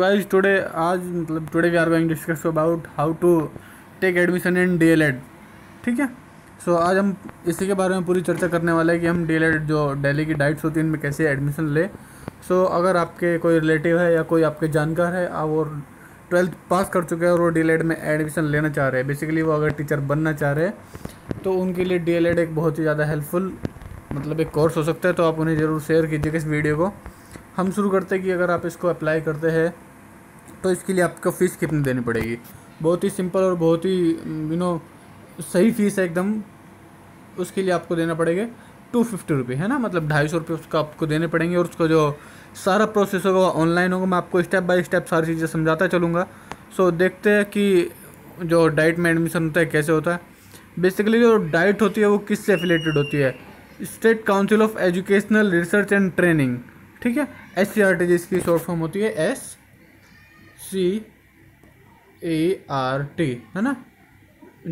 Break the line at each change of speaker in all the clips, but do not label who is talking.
guys today आज मतलब today we are going discuss about how to take admission in D ठीक है so so, आज हम इसी के बारे में पूरी चर्चा करने वाले हैं कि हम डी जो डेली की डाइट्स होती है इनमें कैसे एडमिशन ले सो so, अगर आपके कोई रिलेटिव है या कोई आपके जानकार है आप और ट्वेल्थ पास कर चुके हैं और वो डी में एडमिशन लेना चाह रहे हैं बेसिकली वो अगर टीचर बनना चाह रहे हैं तो उनके लिए डी एक बहुत ही ज़्यादा हेल्पफुल मतलब एक कोर्स हो सकता है तो आप उन्हें ज़रूर शेयर कीजिएगा इस वीडियो को हम शुरू करते हैं कि अगर आप इसको अप्लाई करते हैं तो इसके लिए आपको फ़ीस कितनी देनी पड़ेगी बहुत ही सिंपल और बहुत ही यू नो सही फीस है एकदम उसके लिए आपको देना पड़ेगा टू फिफ्टी रुपये है ना मतलब ढाई सौ रुपये उसका आपको देने पड़ेंगे और उसका जो सारा प्रोसेस होगा ऑनलाइन होगा मैं आपको स्टेप बाय स्टेप सारी चीज़ें समझाता चलूँगा सो so, देखते हैं कि जो डाइट में एडमिशन होता है कैसे होता है बेसिकली जो डाइट होती है वो किस से एफिलेटेड होती है state council of educational research and training ठीक है एस सी आर टी जिसकी शॉर्ट फॉर्म होती है S C A R T है ना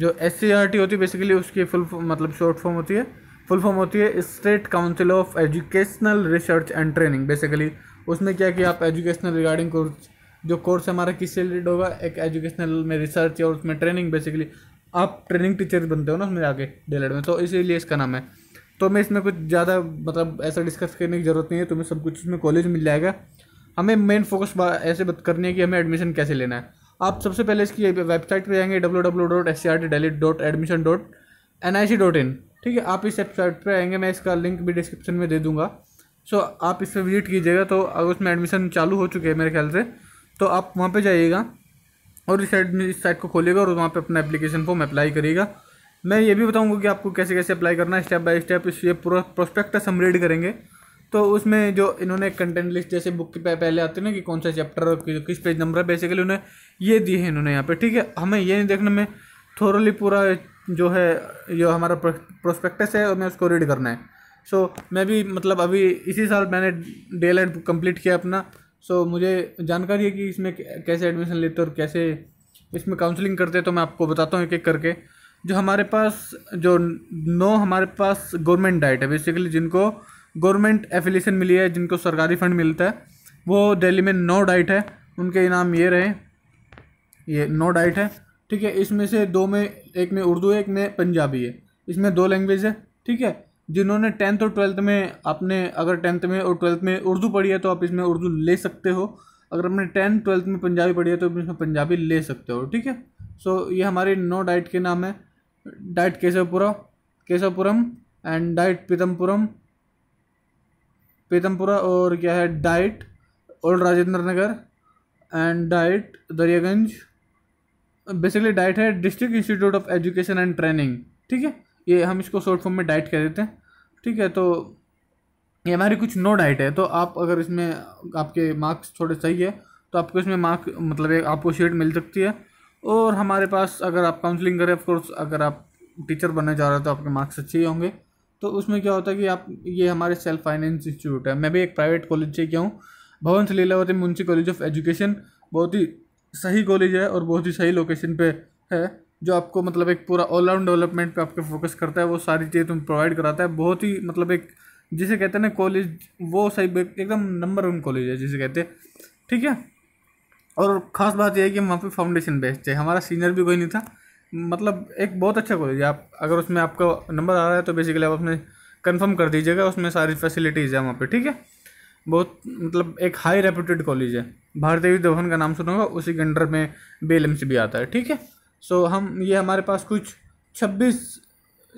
जो एस सी आर टी होती है बेसिकली उसकी फुल मतलब शॉर्ट फॉर्म होती है फुल फॉर्म होती है state council of educational research and training basically उसमें क्या कि आप एजुकेशनल रिगार्डिंग कोर्स जो कोर्स हमारा किससे रिलेटेड होगा एक एजुकेशनल में रिसर्च और उसमें ट्रेनिंग बेसिकली आप ट्रेनिंग टीचर बनते हो ना उसमें जाके डेलेड में तो इसीलिए इसका नाम है तो मैं इसमें कुछ ज़्यादा मतलब ऐसा डिस्कस करने की ज़रूरत नहीं है तुम्हें सब कुछ इसमें कॉलेज मिल जाएगा हमें मेन फोकस ऐसे बत करनी है कि हमें एडमिशन कैसे लेना है आप सबसे पहले इसकी वेबसाइट पर जाएंगे W W dot S C R T Delhi dot admission dot N I C dot in ठीक है आप इस वेबसाइट पर आएंगे मैं इसका लिंक भी डिस्क्रिप्शन में दे दूँगा सो आप इस पर विजिट कीजिएगा तो अगर उसमें एडमिशन चालू हो चुके हैं मेरे ख्याल से तो आप वहाँ पर जाइएगा और इस साइड इस साइट को खोलिएगा और वहाँ पर अपना एप्लीकेशन फॉर्म अप्लाई करिएगा मैं ये भी बताऊँगा कि आपको कैसे कैसे अप्लाई करना है स्टेप बाय स्टेप इस ये पूरा प्रोस्पेक्ट हम रीड करेंगे तो उसमें जो इन्होंने कंटेंट लिस्ट जैसे बुक के पहले आते ना कि कौन सा चैप्टर और किस पेज नंबर है बेसिकली उन्हें ये दिए हैं इन्होंने यहाँ पे ठीक है हमें ये नहीं देखने में थोरली पूरा जो है जो हमारा प्रोस्पेक्टस है और हमें उसको रीड करना है सो so, मैं भी मतलब अभी इसी साल मैंने डे लाइट कम्प्लीट किया अपना सो so, मुझे जानकारी है कि इसमें कैसे एडमिशन लेते और कैसे इसमें काउंसलिंग करते तो मैं आपको बताता हूँ एक एक करके जो हमारे पास जो नो हमारे पास गवर्नमेंट डाइट है बेसिकली जिनको गवर्नमेंट एफिलेशन मिली है जिनको सरकारी फंड मिलता है वो दिल्ली में नो डाइट है उनके इनाम ये रहे ये नो डाइट है ठीक है इसमें से दो में एक में उर्दू है एक में पंजाबी है इसमें दो लैंग्वेज है ठीक है जिन्होंने टेंथ और ट्वेल्थ में आपने अगर टेंथ में और ट्वेल्थ में उर्दू पढ़ी है तो आप इसमें उर्दू ले सकते हो अगर आपने टेंथ ट्वेल्थ में पंजाबी पढ़ी है तो इसमें पंजाबी ले सकते हो ठीक है सो so, ये हमारे नो डाइट के नाम है DIET Keshavpura Keshavpuram and DIET Pitampuram Pitampura और क्या है DIET old Rajendra Nagar and DIET Daryaganj basically DIET है district institute of education and training ठीक है ये हम इसको शॉर्ट फॉर्म में डाइट कह देते हैं ठीक है तो ये हमारी कुछ नो डाइट है तो आप अगर इसमें आपके मार्क्स थोड़े सही है तो आपको इसमें मार्क मतलब आपको शीट मिल सकती है और हमारे पास अगर आप काउंसलिंग करें ऑफकोर्स अगर आप टीचर बनने जा रहे हो तो आपके मार्क्स अच्छे ही होंगे तो उसमें क्या होता है कि आप ये हमारे सेल्फ फाइनेंस इंस्टीट्यूट है मैं भी एक प्राइवेट कॉलेज से क्या हूँ Bhavan Leelavati Munshi college of education बहुत ही सही कॉलेज है और बहुत ही सही लोकेशन पे है जो आपको मतलब एक पूरा ऑलराउंड डेवलपमेंट पे आपके फोकस करता है वो सारी चीज़ें तुम प्रोवाइड कराता है बहुत ही मतलब एक जिसे कहते हैं ना कॉलेज वो सही एकदम नंबर वन कॉलेज है जिसे कहते हैं ठीक है और ख़ास बात यह है कि हम वहाँ पर फाउंडेशन बेस्ट है हमारा सीनियर भी कोई नहीं था मतलब एक बहुत अच्छा कॉलेज है आप अगर उसमें आपका नंबर आ रहा है तो बेसिकली आप उसमें कंफर्म कर दीजिएगा उसमें सारी फैसिलिटीज़ है वहाँ पे ठीक है बहुत मतलब एक हाई रेपूटेड कॉलेज है भारतीय भवन का नाम सुनूंगा उसी के अंडर में बी भी आता है ठीक है सो हम ये हमारे पास कुछ छब्बीस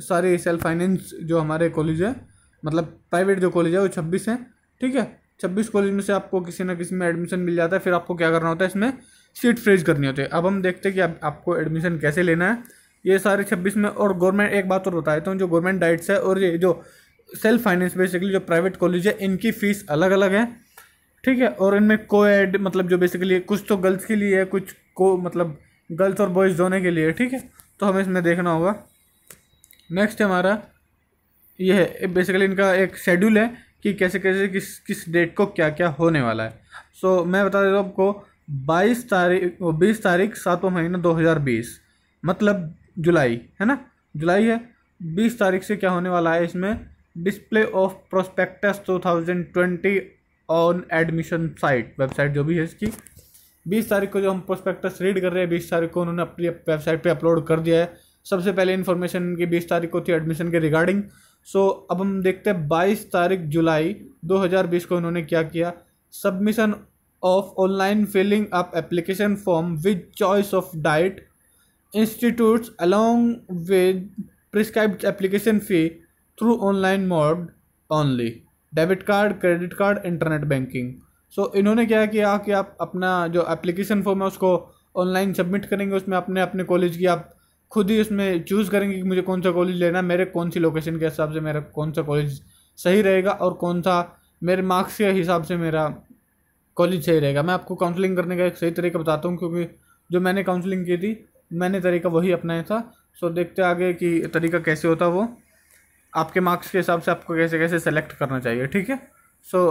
सारी सेल्फ फाइनेंस जो हमारे कॉलेज है मतलब प्राइवेट जो कॉलेज है वो छब्बीस हैं ठीक है छब्बीस कॉलेज में से आपको किसी ना किसी में एडमिशन मिल जाता है फिर आपको क्या करना होता है इसमें सीट फ्रीज करनी होती है अब हम देखते हैं कि आप, आपको एडमिशन कैसे लेना है ये सारे छब्बीस में और गवर्नमेंट एक बात और बता देता हूँ जो गवर्नमेंट डाइट्स है और ये जो सेल्फ फाइनेंस बेसिकली जो प्राइवेट कॉलेज है इनकी फ़ीस अलग अलग है ठीक है और इनमें को एड मतलब जो बेसिकली कुछ तो गर्ल्स के लिए है कुछ को मतलब गर्ल्स और बॉयज़ दोनों के लिए ठीक है तो हमें इसमें देखना होगा नेक्स्ट हमारा ये है बेसिकली इनका एक शेड्यूल है कि कैसे कैसे किस किस डेट को क्या क्या होने वाला है सो so, मैं बता देता हूँ आपको बाईस तारीख बीस तारीख सातवा महीना दो हज़ार बीस मतलब जुलाई है ना जुलाई है बीस तारीख से क्या होने वाला है इसमें display of prospectus two thousand twenty on admission site website जो भी है इसकी बीस तारीख को जो हम प्रोस्पेक्टस रीड कर रहे हैं बीस तारीख को उन्होंने अपनी वेबसाइट पे अपलोड कर दिया है सबसे पहले इन्फॉर्मेशन की बीस तारीख को थी एडमिशन के रिगार्डिंग सो so, अब हम देखते हैं बाईस तारीख जुलाई दो हज़ार बीस को उन्होंने क्या किया submission of online filling up application form with choice of diet institutes along with prescribed application fee through online mode only debit card credit card internet banking so इन्होंने क्या किया कि आप अपना जो एप्लीकेशन फॉर्म है उसको ऑनलाइन सबमिट करेंगे उसमें अपने अपने कॉलेज की आप खुद ही उसमें चूज़ करेंगे कि मुझे कौन सा कॉलेज लेना है मेरे कौन सी लोकेशन के हिसाब से मेरा कौन सा कॉलेज सही रहेगा और कौन सा मेरे मार्क्स के हिसाब से मेरा कॉलेज सही रहेगा मैं आपको काउंसलिंग करने का एक सही तरीका बताता हूँ क्योंकि जो मैंने काउंसलिंग की थी मैंने तरीका वही अपनाया था सो देखते आगे कि तरीका कैसे होता वो आपके मार्क्स के हिसाब से आपको कैसे कैसे सेलेक्ट करना चाहिए ठीक है सो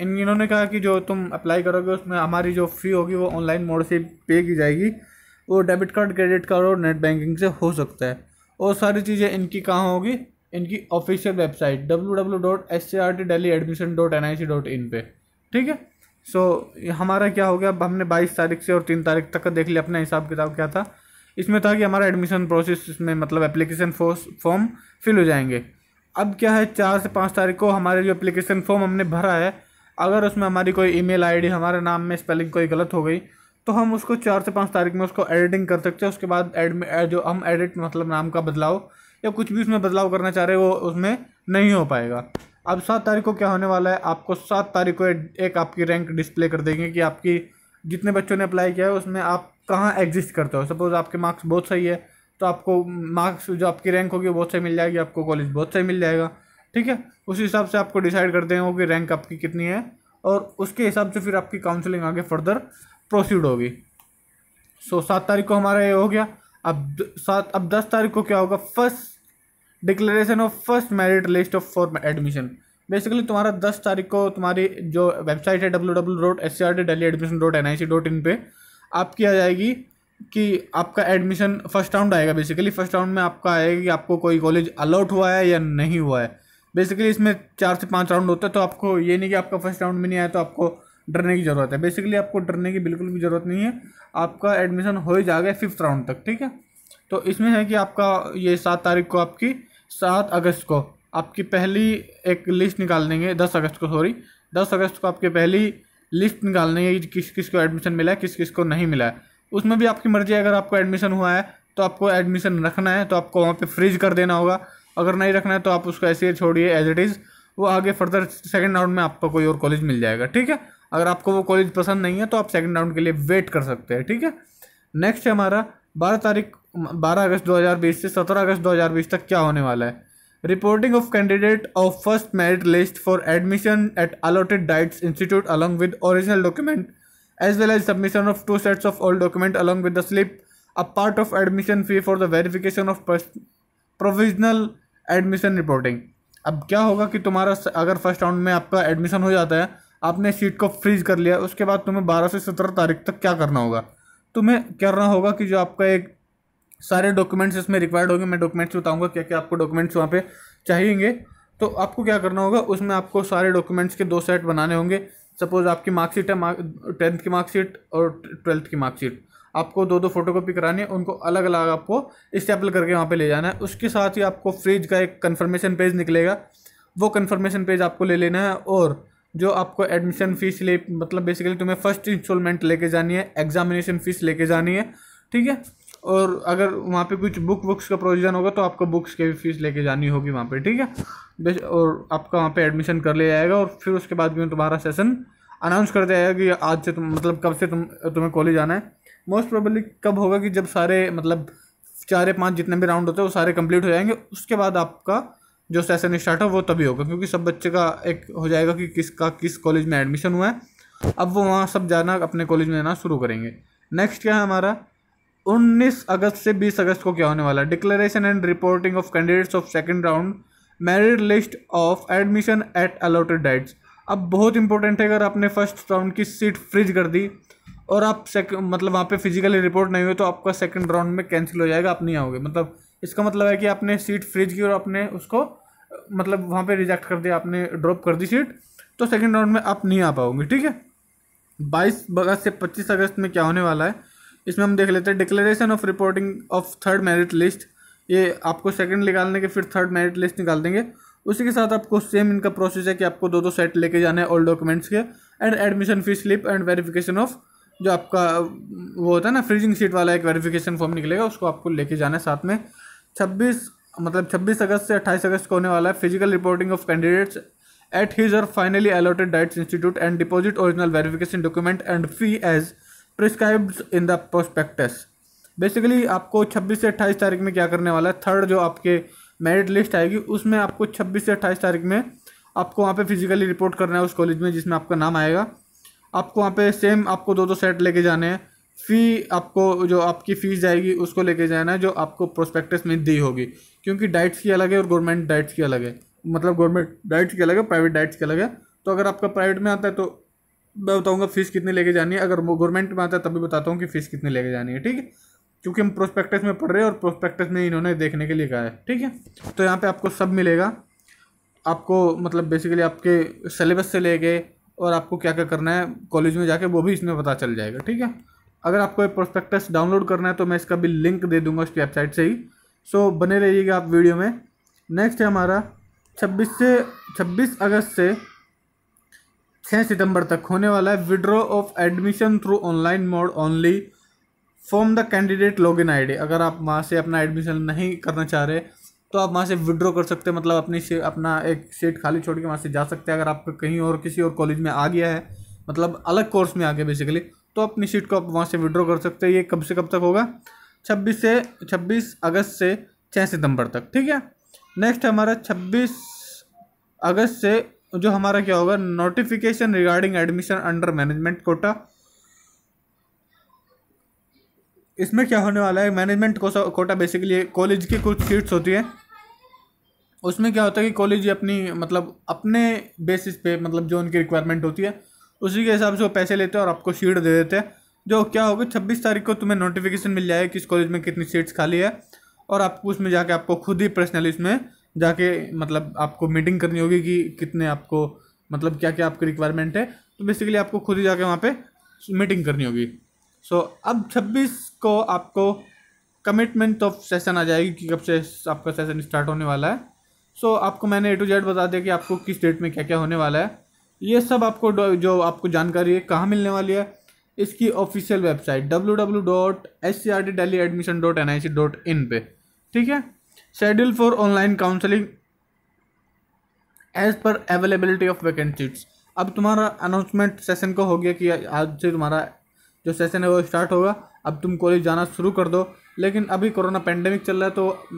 इन इन्होंने कहा कि जो तुम अप्लाई करोगे उसमें हमारी जो फ़ी होगी वो ऑनलाइन मोड से पे की जाएगी वो डेबिट कार्ड क्रेडिट कार्ड और नेट बैंकिंग से हो सकता है और सारी चीज़ें इनकी कहाँ होगी इनकी official website W W dot S C R T Delhi admission dot N I C dot in पर ठीक है सो so, हमारा क्या हो गया अब हमने बाईस तारीख से और तीन तारीख तक का देख लिया अपना हिसाब किताब क्या था इसमें था कि हमारा एडमिशन प्रोसेस इसमें मतलब एप्लीकेशन फॉर्म फिल हो जाएंगे अब क्या है चार से पाँच तारीख को हमारे जो एप्लीकेशन फॉर्म हमने भरा है अगर उसमें हमारी कोई ई मेल हमारे नाम में स्पेलिंग कोई गलत हो गई तो हम उसको चार से पाँच तारीख में उसको एडिटिंग कर सकते हैं उसके बाद एड जो हम एडिट मतलब नाम का बदलाव या कुछ भी उसमें बदलाव करना चाह रहे वो उसमें नहीं हो पाएगा अब सात तारीख को क्या होने वाला है आपको सात तारीख को एक आपकी रैंक डिस्प्ले कर देंगे कि आपकी जितने बच्चों ने अप्लाई किया है उसमें आप कहाँ एग्जिस्ट करते हो सपोज़ आपके मार्क्स बहुत सही है तो आपको मार्क्स जो आपकी रैंक होगी बहुत सही मिल जाएगी आपको कॉलेज बहुत सही मिल जाएगा ठीक है उस हिसाब से आपको डिसाइड कर देंगे कि रैंक आपकी कितनी है और उसके हिसाब से फिर आपकी काउंसलिंग आगे फर्दर प्रोसीड होगी सो सात तारीख को हमारा ये हो गया अब सात अब दस तारीख को क्या होगा first declaration of first merit list of for admission basically तुम्हारा दस तारीख को तुम्हारी जो वेबसाइट है W W dot S C R T Delhi admission dot N I C dot in पर आपकी आ जाएगी कि आपका एडमिशन फर्स्ट राउंड आएगा बेसिकली फर्स्ट राउंड में आपका आएगा कि आपको कोई कॉलेज अलाउट हुआ है या नहीं हुआ है बेसिकली इसमें चार से पाँच राउंड होता है तो आपको ये नहीं कि आपका फर्स्ट राउंड में नहीं आया तो आपको डरने की ज़रूरत है बेसिकली आपको डरने की बिल्कुल भी ज़रूरत नहीं है आपका एडमिशन हो ही जाएगा फिफ्थ राउंड तक ठीक है तो इसमें है कि आपका ये सात तारीख को आपकी सात अगस्त को आपकी पहली एक लिस्ट निकाल देंगे दस अगस्त को सॉरी दस अगस्त को आपकी पहली लिस्ट निकाल देंगे कि किस किस को एडमिशन मिला है किस किस को नहीं मिला है उसमें भी आपकी मर्ज़ी है अगर आपको एडमिशन हुआ है तो आपको एडमिशन रखना है तो आपको वहाँ पर फ्रीज कर देना होगा अगर नहीं रखना है तो आप उसको ऐसे ही छोड़िए एज इट इज़ वो आगे फर्दर सेकेंड राउंड में आपको कोई और कॉलेज मिल जाएगा ठीक है अगर आपको वो कॉलेज पसंद नहीं है तो आप सेकेंड राउंड के लिए वेट कर सकते हैं ठीक है नेक्स्ट है हमारा बारह तारीख 12 अगस्त 2020 से 17 अगस्त 2020 तक क्या होने वाला है reporting of candidate of first merit list for admission at allotted DIETs institute along with original document as well as submission of two sets of all document along with the slip a part of admission fee for the verification of provisional admission reporting अब क्या होगा कि तुम्हारा अगर first round में आपका admission हो जाता है आपने सीट को फ्रीज कर लिया उसके बाद तुम्हें बारह से सत्रह तारीख तक क्या करना होगा तुम्हें करना होगा कि जो आपका एक सारे डॉक्यूमेंट्स इसमें रिक्वायर्ड होंगे मैं डॉक्यूमेंट्स बताऊंगा क्या क्या आपको डॉक्यूमेंट्स वहाँ पे चाहिएंगे तो आपको क्या करना होगा उसमें आपको सारे डॉक्यूमेंट्स के दो सेट बनाने होंगे सपोज आपकी मार्कशीट है टेंथ की मार्कशीट और ट्वेल्थ की मार्कशीट आपको दो दो फोटो कॉपी करानी है उनको अलग अलग आपको स्टेपल करके वहाँ पे ले जाना है उसके साथ ही आपको फ्रिज का एक कन्फर्मेशन पेज निकलेगा वो कन्फर्मेशन पेज आपको ले लेना है और जो आपको एडमिशन फ़ीस ले मतलब बेसिकली तुम्हें फ़र्स्ट इंस्टॉलमेंट लेके जानी है एग्जामिनेशन फ़ीस लेके जानी है ठीक है और अगर वहाँ पे कुछ बुक बुक्स का प्रोविज़न होगा तो आपको बुक्स की भी फ़ीस लेके जानी होगी वहाँ पे ठीक है और आपका वहाँ पे एडमिशन कर लिया जाएगा और फिर उसके बाद भी तुम्हारा सेशन अनाउंस कर दिया जाएगा कि आज से तुम मतलब कब से तुम तुम्हें कॉलेज आना है मोस्ट प्रोबली कब होगा कि जब सारे मतलब चार पाँच जितने भी राउंड होते हैं वो सारे कंप्लीट हो जाएंगे उसके बाद आपका जो सेशन स्टार्ट हो वो तभी होगा क्योंकि सब बच्चे का एक हो जाएगा कि किसका किस कॉलेज में एडमिशन हुआ है अब वो वहाँ सब जाना अपने कॉलेज में जाना शुरू करेंगे नेक्स्ट क्या है हमारा 19 अगस्त से 20 अगस्त को क्या होने वाला है declaration and reporting of candidates of second round merit list of admission at allotted dates अब बहुत इंपॉर्टेंट है अगर आपने फर्स्ट राउंड की सीट फ्रिज कर दी और आप मतलब वहाँ पे फिजिकली रिपोर्ट नहीं हुए तो आपका सेकंड राउंड में कैंसिल हो जाएगा आप नहीं आओगे मतलब इसका मतलब है कि आपने सीट फ्रिज की और आपने उसको मतलब वहाँ पे रिजेक्ट कर दिया आपने ड्रॉप कर दी सीट तो सेकंड राउंड में आप नहीं आ पाओगे ठीक है बाईस अगस्त से पच्चीस अगस्त में क्या होने वाला है इसमें हम देख लेते हैं declaration of reporting of third merit list ये आपको सेकंड निकालने के फिर थर्ड मेरिट लिस्ट निकाल देंगे उसी के साथ आपको सेम इनका प्रोसेस है कि आपको दो दो सेट लेके जाना है ऑल डॉक्यूमेंट्स के and admission fees slip and verification of जो आपका वो होता है ना फ्रीजिंग सीट वाला एक वेरिफिकेशन फॉर्म निकलेगा उसको आपको लेके जाना है साथ में छब्बीस मतलब छब्बीस अगस्त से अट्ठाईस अगस्त को होने वाला है physical reporting of candidates at his और finally allotted DIETs institute and deposit original verification document and fee as prescribed in the prospectus basically आपको 26 से 28 तारीख में क्या करने वाला है थर्ड जो आपके मेरिट लिस्ट आएगी उसमें आपको 26 से 28 तारीख में आपको वहाँ पे फिजिकली रिपोर्ट करना है उस कॉलेज में जिसमें आपका नाम आएगा आपको वहाँ पे सेम आपको दो दो सेट लेके जाने हैं फ़ी आपको जो आपकी फ़ीस जाएगी उसको लेके जाना है जो आपको प्रोस्पेक्टस में दी होगी क्योंकि डाइट्स की अलग है और गवर्नमेंट डाइट्स की अलग है मतलब गवर्नमेंट डाइट्स की अलग है प्राइवेट डाइट्स की अलग है तो अगर आपका प्राइवेट में आता है तो मैं बताऊँगा फ़ीस कितनी लेके जानी है अगर गवर्नमेंट में आता है तभी बताता हूँ कि फ़ीस कितनी लेके जानी है ठीक है क्योंकि हम प्रोस्पेक्टस में पढ़ रहे हैं और प्रोस्पेक्टस में इन्होंने देखने के लिए कहा है ठीक है तो यहाँ पे आपको सब मिलेगा आपको मतलब बेसिकली आपके सिलेबस से लेके और आपको क्या क्या करना है कॉलेज में जाके वो भी इसमें पता चल जाएगा ठीक है अगर आपको प्रोस्पेक्टस डाउनलोड करना है तो मैं इसका भी लिंक दे दूंगा उस वेबसाइट से ही सो बने रहिएगा आप वीडियो में नेक्स्ट है हमारा छब्बीस से छब्बीस अगस्त से छः सितंबर तक होने वाला है withdraw of admission through online mode only form the candidate log in I अगर आप वहाँ से अपना एडमिशन नहीं करना चाह रहे तो आप वहाँ से विड्रॉ कर सकते हैं मतलब अपनी से अपना एक सीट खाली छोड़ के वहाँ से जा सकते हैं अगर आप कहीं और किसी और कॉलेज में आ गया है मतलब अलग कोर्स में आ गया बेसिकली तो अपनी सीट को आप वहाँ से विड्रॉ कर सकते हैं ये कब से कब तक होगा छब्बीस से छब्बीस अगस्त से छः सितंबर तक ठीक है नेक्स्ट हमारा छब्बीस अगस्त से जो हमारा क्या होगा notification regarding admission under management quota इसमें क्या होने वाला है मैनेजमेंट कोटा बेसिकली कॉलेज की कुछ सीट्स होती है उसमें क्या होता है कि कॉलेज अपनी मतलब अपने बेसिस पे मतलब जो उनकी रिक्वायरमेंट होती है उसी के हिसाब से वो पैसे लेते हैं और आपको सीट दे देते हैं जो क्या होगा छब्बीस तारीख को तुम्हें नोटिफिकेशन मिल जाएगा किस कॉलेज में कितनी सीट्स खाली है और आपको उसमें जाके आपको खुद ही पर्सनली उसमें जाके मतलब आपको मीटिंग करनी होगी कि कितने आपको मतलब क्या क्या आपकी रिक्वायरमेंट है तो बेसिकली आपको खुद ही जाके वहाँ पे मीटिंग करनी होगी सो so, अब छब्बीस को आपको कमिटमेंट ऑफ सेशन आ जाएगी कि कब से आपका सेशन स्टार्ट होने वाला है सो so, आपको मैंने ए टू जेड बता दिया कि आपको किस डेट में क्या क्या होने वाला है ये सब आपको जो आपको जानकारी है कहाँ मिलने वाली है इसकी official website W W dot S C R D Delhi admission dot N I C dot in पर ठीक है schedule for online counselling as per availability of vacant अब तुम्हारा अनाउंसमेंट सेशन को हो गया कि आज से तुम्हारा जो सेशन है वो स्टार्ट होगा अब तुम कॉलेज जाना शुरू कर दो लेकिन अभी कोरोना पेंडेमिक चल रहा है तो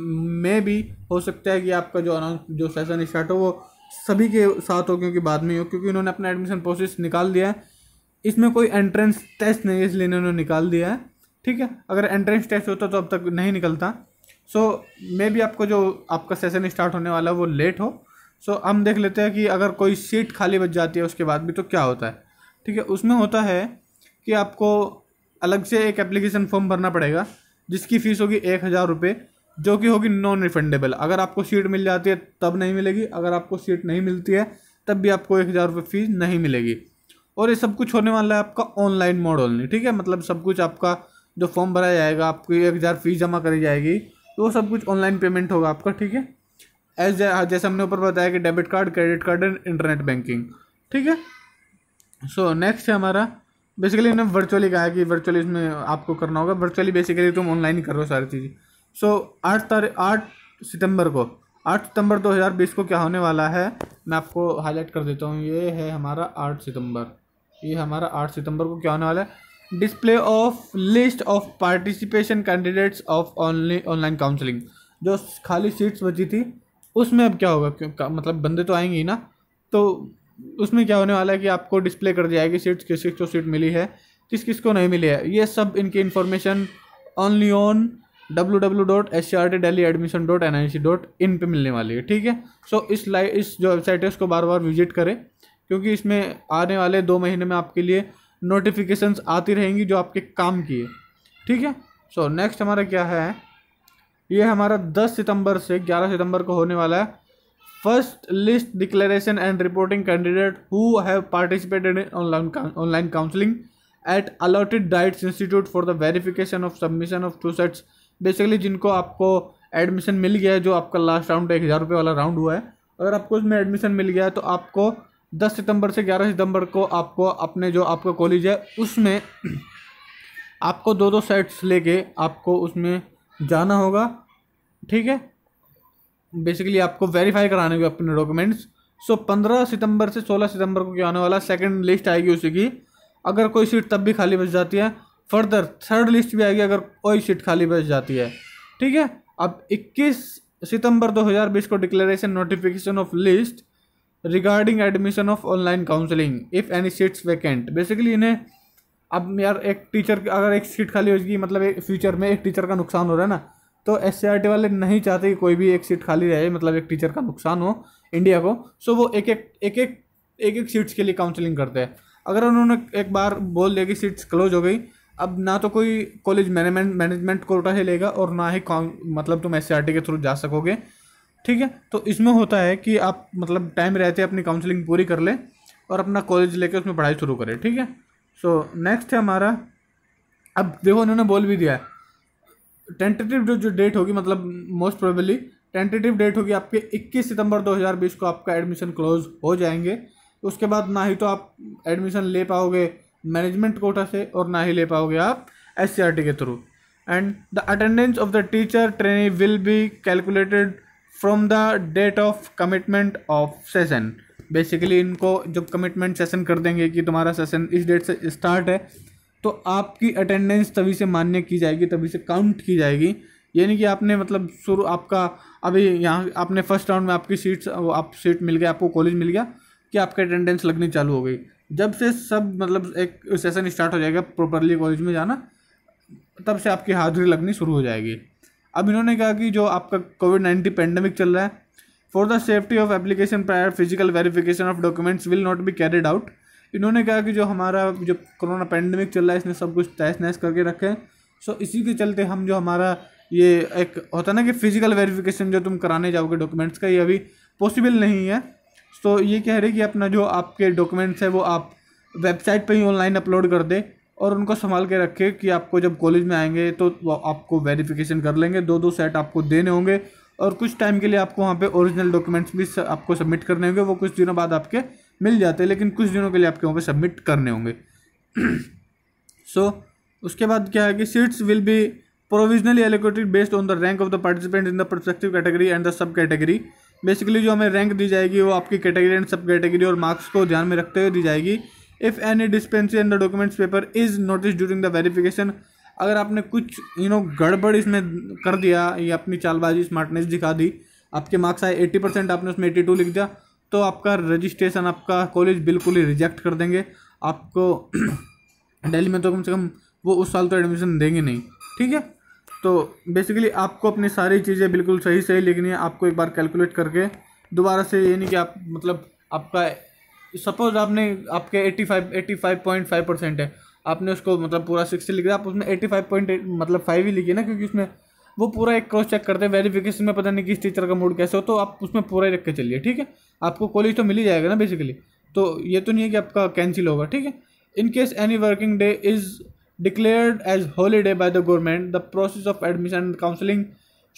मे भी हो सकता है कि आपका जो अनाउंस जो सेशन स्टार्ट हो वो सभी के साथ हो क्योंकि बाद में हो क्योंकि उन्होंने अपना एडमिशन प्रोसेस निकाल दिया है इसमें कोई एंट्रेंस टेस्ट नहीं है इसलिए उन्होंने निकाल दिया है ठीक है अगर एंट्रेंस टेस्ट होता तो अब तक नहीं निकलता सो मे भी आपको जो आपका सेशन स्टार्ट होने वाला है वो लेट हो सो so, हम देख लेते हैं कि अगर कोई सीट खाली बच जाती है उसके बाद भी तो क्या होता है ठीक है उसमें होता है कि आपको अलग से एक एप्लीकेशन फॉर्म भरना पड़ेगा जिसकी फ़ीस होगी एक हज़ार रुपये जो कि होगी नॉन रिफंडेबल अगर आपको सीट मिल जाती है तब नहीं मिलेगी अगर आपको सीट नहीं मिलती है तब भी आपको एक हज़ार रुपये फ़ीस नहीं मिलेगी और ये सब कुछ होने वाला है आपका ऑनलाइन मॉडल नहीं ठीक है मतलब सब कुछ आपका जो फॉर्म भरा जाएगा आपकी एक हज़ार फ़ीस जमा करी जाएगी तो वो सब कुछ ऑनलाइन पेमेंट होगा आपका ठीक है एज हाँ, जैसे हमने ऊपर बताया कि debit card credit card and internet banking ठीक है सो नेक्स्ट है हमारा बेसिकली हमने वर्चुअली कहा कि वर्चुअली इसमें आपको करना होगा वर्चुअली बेसिकली तुम ऑनलाइन ही कर रहे हो सारी चीज़ें सो so, आठ तारीख आठ सितंबर को आठ सितंबर 2020 को क्या होने वाला है मैं आपको हाईलाइट कर देता हूँ ये है हमारा आठ सितंबर ये हमारा आठ सितंबर को क्या होने वाला है display of list of participation candidates of only online counselling जो खाली सीट्स बची थी उसमें अब क्या होगा क्यों मतलब बंदे तो आएंगे ही ना तो उसमें क्या होने वाला है कि आपको डिस्प्ले कर दिया जाएगी सीट्स किस किस को सीट मिली है किस किस को नहीं मिली है ये सब इनकी information only on W W dot S C R T Delhi admission dot N I C dot in पर मिलने वाली है ठीक है सो इस लाइ इस जो वेबसाइट है उसको बार बार विजिट करें क्योंकि इसमें आने वाले दो महीने में आपके लिए नोटिफिकेशंस आती रहेंगी जो आपके काम की है ठीक है सो नेक्स्ट हमारा क्या है ये हमारा 10 सितंबर से 11 सितंबर को होने वाला है first list declaration and reporting candidate who have participated in online online counselling at allotted DIETs institute for the verification of submission of two sets basically जिनको आपको एडमिशन मिल गया है जो आपका लास्ट राउंड एक हज़ार रुपये वाला राउंड हुआ है अगर आपको उसमें एडमिशन मिल गया है तो आपको 10 सितंबर से 11 सितंबर को आपको अपने जो आपका कॉलेज है उसमें आपको दो दो सेट्स लेके आपको उसमें जाना होगा ठीक है बेसिकली आपको वेरीफाई कराने होंगे अपने डॉक्यूमेंट्स सो पंद्रह सितंबर से सोलह सितंबर को क्या आने वाला सेकंड लिस्ट आएगी उसी की अगर कोई सीट तब भी खाली बच जाती है फर्दर थर्ड लिस्ट भी आएगी अगर कोई सीट खाली बच जाती है ठीक है अब इक्कीस सितंबर 2020 को declaration notification of list regarding admission of online counselling if any seats vacant basically इन्हें अब यार एक टीचर अगर एक सीट खाली हो जाएगी मतलब एक फ्यूचर में एक टीचर का नुकसान हो रहा है ना तो एस वाले नहीं चाहते कि कोई भी एक सीट खाली रहे मतलब एक टीचर का नुकसान हो इंडिया को सो वो एक एक एक एक एक एक सीट्स के लिए काउंसलिंग करते हैं अगर उन्होंने एक बार बोल दिया कि सीट्स क्लोज हो गई अब ना तो कोई कॉलेज मैनेजमेंट मैनेजमेंट कोटा ही लेगा और ना ही मतलब तुम एस के थ्रू जा सकोगे ठीक है तो इसमें होता है कि आप मतलब टाइम रहते अपनी काउंसलिंग पूरी कर लें और अपना कॉलेज लेकर उसमें पढ़ाई शुरू करें ठीक है सो नेक्स्ट है हमारा अब देखो उन्होंने बोल भी दिया है टेंटेटिव जो जो डेट होगी मतलब मोस्ट प्रोबेबली टेंटेटिव डेट होगी आपके 21 सितंबर 2020 को आपका एडमिशन क्लोज हो जाएंगे उसके बाद ना ही तो आप एडमिशन ले पाओगे मैनेजमेंट कोटा से और ना ही ले पाओगे आप एस के through and the attendance of the teacher training will be calculated from the date of commitment of session basically इनको जब कमिटमेंट सेशन कर देंगे कि तुम्हारा सेशन इस डेट से स्टार्ट है तो आपकी अटेंडेंस तभी से मान्य की जाएगी तभी से काउंट की जाएगी यानी कि आपने मतलब शुरू आपका अभी यहाँ आपने फर्स्ट राउंड में आपकी सीट्स आप सीट मिल गया आपको कॉलेज मिल गया कि आपकी अटेंडेंस लगनी चालू हो गई जब से सब मतलब एक सेशन स्टार्ट हो जाएगा प्रॉपरली कॉलेज में जाना तब से आपकी हाजिरी लगनी शुरू हो जाएगी अब इन्होंने कहा कि जो आपका कोविड नाइन्टीन पेंडेमिक चल रहा है for the safety of application prior physical verification of documents will not be carried out इन्होंने कहा कि जो हमारा जो कोरोना पेंडेमिक चल रहा है इसने सब कुछ तहस नहस करके रखे हैं सो इसी के चलते हम जो हमारा ये एक होता ना कि फ़िज़िकल वेरिफिकेशन जो तुम कराने जाओगे डॉक्यूमेंट्स का ये अभी पॉसिबल नहीं है सो ये कह रहे कि अपना जो आपके डॉक्यूमेंट्स है वो आप वेबसाइट पर ही ऑनलाइन अपलोड कर दे और उनको संभाल के रखें कि आपको जब कॉलेज में आएंगे तो आपको वेरिफिकेशन कर लेंगे दो दो सेट आपको देने होंगे और कुछ टाइम के लिए आपको वहाँ पे ओरिजिनल डॉक्यूमेंट्स भी आपको सबमिट करने होंगे वो कुछ दिनों बाद आपके मिल जाते हैं लेकिन कुछ दिनों के लिए आपके वहाँ पर सबमिट करने होंगे सो so, उसके बाद क्या है कि seats will be provisionally allocated based on the rank of the participant in the prospective category and the sub category basically जो हमें रैंक दी जाएगी वो आपकी कैटेगरी एंड सब कैटेगरी और मार्क्स को ध्यान में रखते हुए दी जाएगी if any dispensary in the documents paper is notice during the verification अगर आपने कुछ यू नो गड़बड़ इसमें कर दिया या अपनी चालबाजी स्मार्टनेस दिखा दी आपके मार्क्स आए एट्टी परसेंट आपने उसमें एट्टी टू लिख दिया तो आपका रजिस्ट्रेशन आपका कॉलेज बिल्कुल ही रिजेक्ट कर देंगे आपको दिल्ली में तो कम से कम वो उस साल तो एडमिशन देंगे नहीं ठीक है तो बेसिकली आपको अपनी सारी चीज़ें बिल्कुल सही सही लिखनी है आपको एक बार कैलकुलेट करके दोबारा से ये नहीं कि आप मतलब आपका सपोज आपने आपके five five point five percent है आपने उसको मतलब पूरा सिक्सटी लिख दिया आप उसमें एट्टी फाइव पॉइंट मतलब फाइव ही लिखिए ना क्योंकि उसमें वो पूरा एक क्रॉस चेक करते हैं वेरीफिकेशन में पता नहीं किस टीचर का मूड कैसे हो तो आप उसमें पूरा ही रख के चलिए ठीक है आपको कॉलेज तो मिल ही जाएगा ना बेसिकली तो ये तो नहीं है कि आपका कैंसिल होगा ठीक है in case any working day is declared as holiday by the government the process of admission and counselling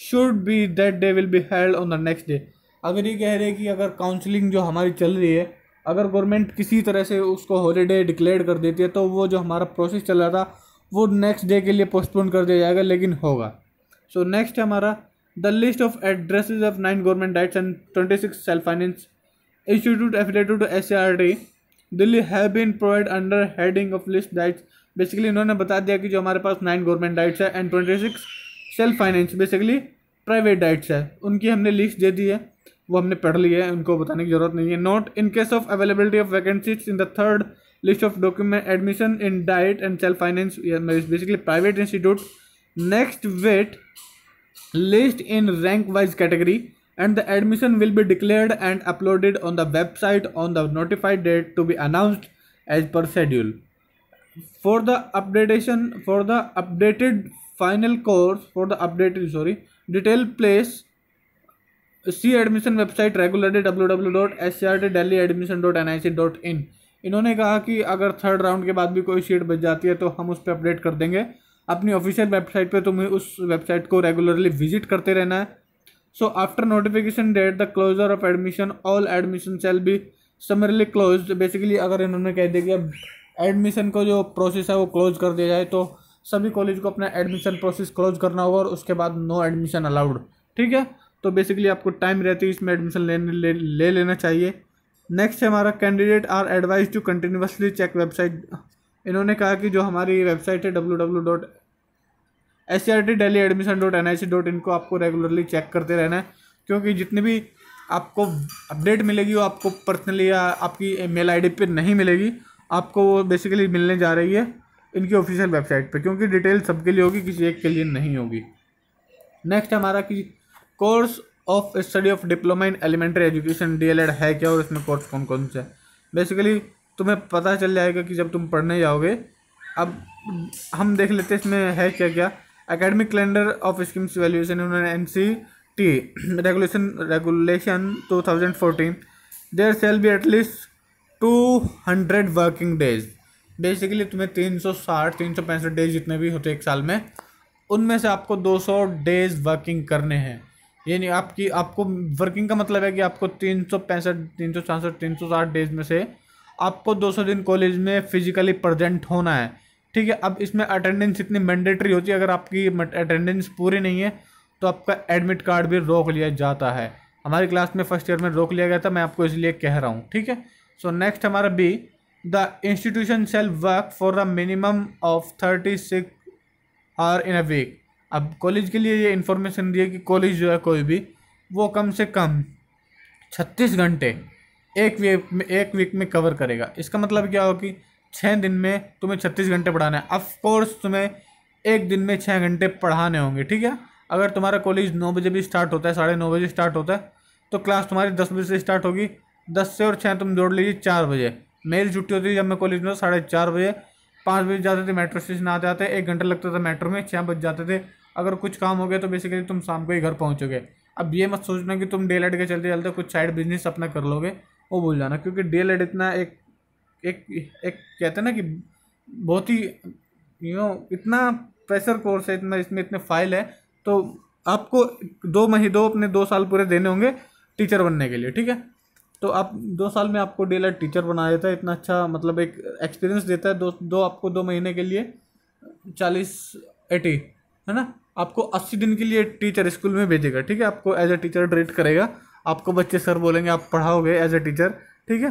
should be that day will be held on the next day अगर ये कह रहे हैं कि अगर काउंसलिंग जो हमारी चल रही है अगर गवर्नमेंट किसी तरह से उसको हॉलीडे डिक्लेयर कर देती है तो वो जो हमारा प्रोसेस चल रहा था वो नेक्स्ट डे के लिए पोस्टपोन कर दिया जाएगा लेकिन होगा सो so, नेक्स्ट हमारा the list of address of nine government DIETs and twenty six self finance institute affiliated to S R D Delhi have been provide under heading of list DIETs basically इन्होंने बता दिया कि जो हमारे पास nine government DIETs है and twenty six self finance basically private DIETs है उनकी हमने लिस्ट दे दी है वो हमने पढ़ लिए हैं उनको बताने की जरूरत नहीं है not in case of availability of vacancies in the third list of document admission in DIET and self finance basically private institute next wait list in rank wise category and the admission will be declared and uploaded on the website on the notified date to be announced as per schedule for the updatation for the updated final course for the updated sorry detailed place C admission website regularly W W dot S C R T Delhi admission dot N I C dot in इन्होंने कहा कि अगर third round के बाद भी कोई seat बच जाती है तो हम उस पर अपडेट कर देंगे अपनी ऑफिशियल वेबसाइट पर तुम्हें उस वेबसाइट को रेगुलरली विजिट करते रहना है so after notification date the closure of admission all admission shall be summarily close basically अगर इन्होंने कह दिया कि अब एडमिशन को जो प्रोसेस है वो क्लोज कर दिया जाए तो सभी कॉलेज को अपना एडमिशन प्रोसेस क्लोज करना होगा और उसके बाद नो एडमिशन अलाउड ठीक है तो बेसिकली आपको टाइम रहती है इसमें एडमिशन ले, ले लेना चाहिए नेक्स्ट है हमारा candidate are advise to continuously check website इन्होंने कहा कि जो हमारी वेबसाइट है W W dot S C R T Delhi admission dot N I C dot इनको आपको रेगुलरली चेक करते रहना है क्योंकि जितनी भी आपको अपडेट मिलेगी वो आपको पर्सनली या आपकी मेल आई डी पर नहीं मिलेगी आपको वो बेसिकली मिलने जा रही है इनकी ऑफिशियल वेबसाइट पर क्योंकि डिटेल सबके लिए होगी किसी एक के लिए नहीं होगी नेक्स्ट हमारा कि course of study of diploma in elementary education DElEd है क्या और इसमें कोर्स कौन कौन से बेसिकली तुम्हें पता चल जाएगा कि जब तुम पढ़ने जाओगे अब हम देख लेते हैं इसमें है क्या क्या academic calendar of schemes valuation उन्होंने N C T regulation regulation two thousand fourteen there shall be at least two hundred working days basically तुम्हें तीन सौ साठ तीन सौ पैंसठ डेज जितने भी होते हैं एक साल में उनमें से आपको दो सौ डेज वर्किंग करने हैं ये नहीं आपकी आपको वर्किंग का मतलब है कि आपको तीन सौ पैंसठ तीन सौ छियासठ तीन सौ साठ डेज में से आपको दो सौ दिन कॉलेज में फिजिकली प्रेजेंट होना है ठीक है अब इसमें अटेंडेंस इतनी मैंडेटरी होती है अगर आपकी अटेंडेंस पूरी नहीं है तो आपका एडमिट कार्ड भी रोक लिया जाता है हमारी क्लास में फर्स्ट ईयर में रोक लिया गया था मैं आपको इसलिए कह रहा हूँ ठीक है सो नेक्स्ट हमारा be the institution shall work for the minimum of thirty six hour in a week अब कॉलेज के लिए ये इन्फॉर्मेशन दिए कि कॉलेज जो है कोई भी वो कम से कम छत्तीस घंटे एक वीक में एक वीक में कवर करेगा इसका मतलब क्या हो कि छः दिन में तुम्हें छत्तीस घंटे पढ़ाना है अफकोर्स तुम्हें एक दिन में छः घंटे पढ़ाने होंगे ठीक है अगर तुम्हारा कॉलेज नौ बजे भी स्टार्ट होता है साढ़े नौ बजे स्टार्ट होता है तो क्लास तुम्हारी दस बजे से स्टार्ट होगी दस से और छः तुम जोड़ लीजिए चार बजे मेरी छुट्टी होती है जब मैं कॉलेज में साढ़े चार बजे पाँच बजे जाते थे मेट्रो स्टेशन आते आते एक घंटा लगता था मेट्रो में छः बज जाते थे अगर कुछ काम हो गया तो बेसिकली तुम शाम को ही घर पहुँचोगे अब ये मत सोचना कि तुम डे लाइट के चलते चलते कुछ साइड बिजनेस अपना कर लोगे वो भूल जाना क्योंकि डे लाइट इतना एक एक एक कहते हैं ना कि बहुत ही यू नो इतना प्रेशर कोर्स है इतना इसमें इतने फाइल है तो आपको दो महीने दो अपने दो साल पूरे देने होंगे टीचर बनने के लिए ठीक है तो आप दो साल में आपको डे लाइट टीचर बना देता है इतना अच्छा मतलब एक एक्सपीरियंस देता है दो दो आपको दो महीने के लिए चालीस एटी है ना आपको अस्सी दिन के लिए टीचर स्कूल में भेजेगा ठीक है आपको एज ए टीचर ट्रीट करेगा आपको बच्चे सर बोलेंगे आप पढ़ाओगे एज ए टीचर ठीक है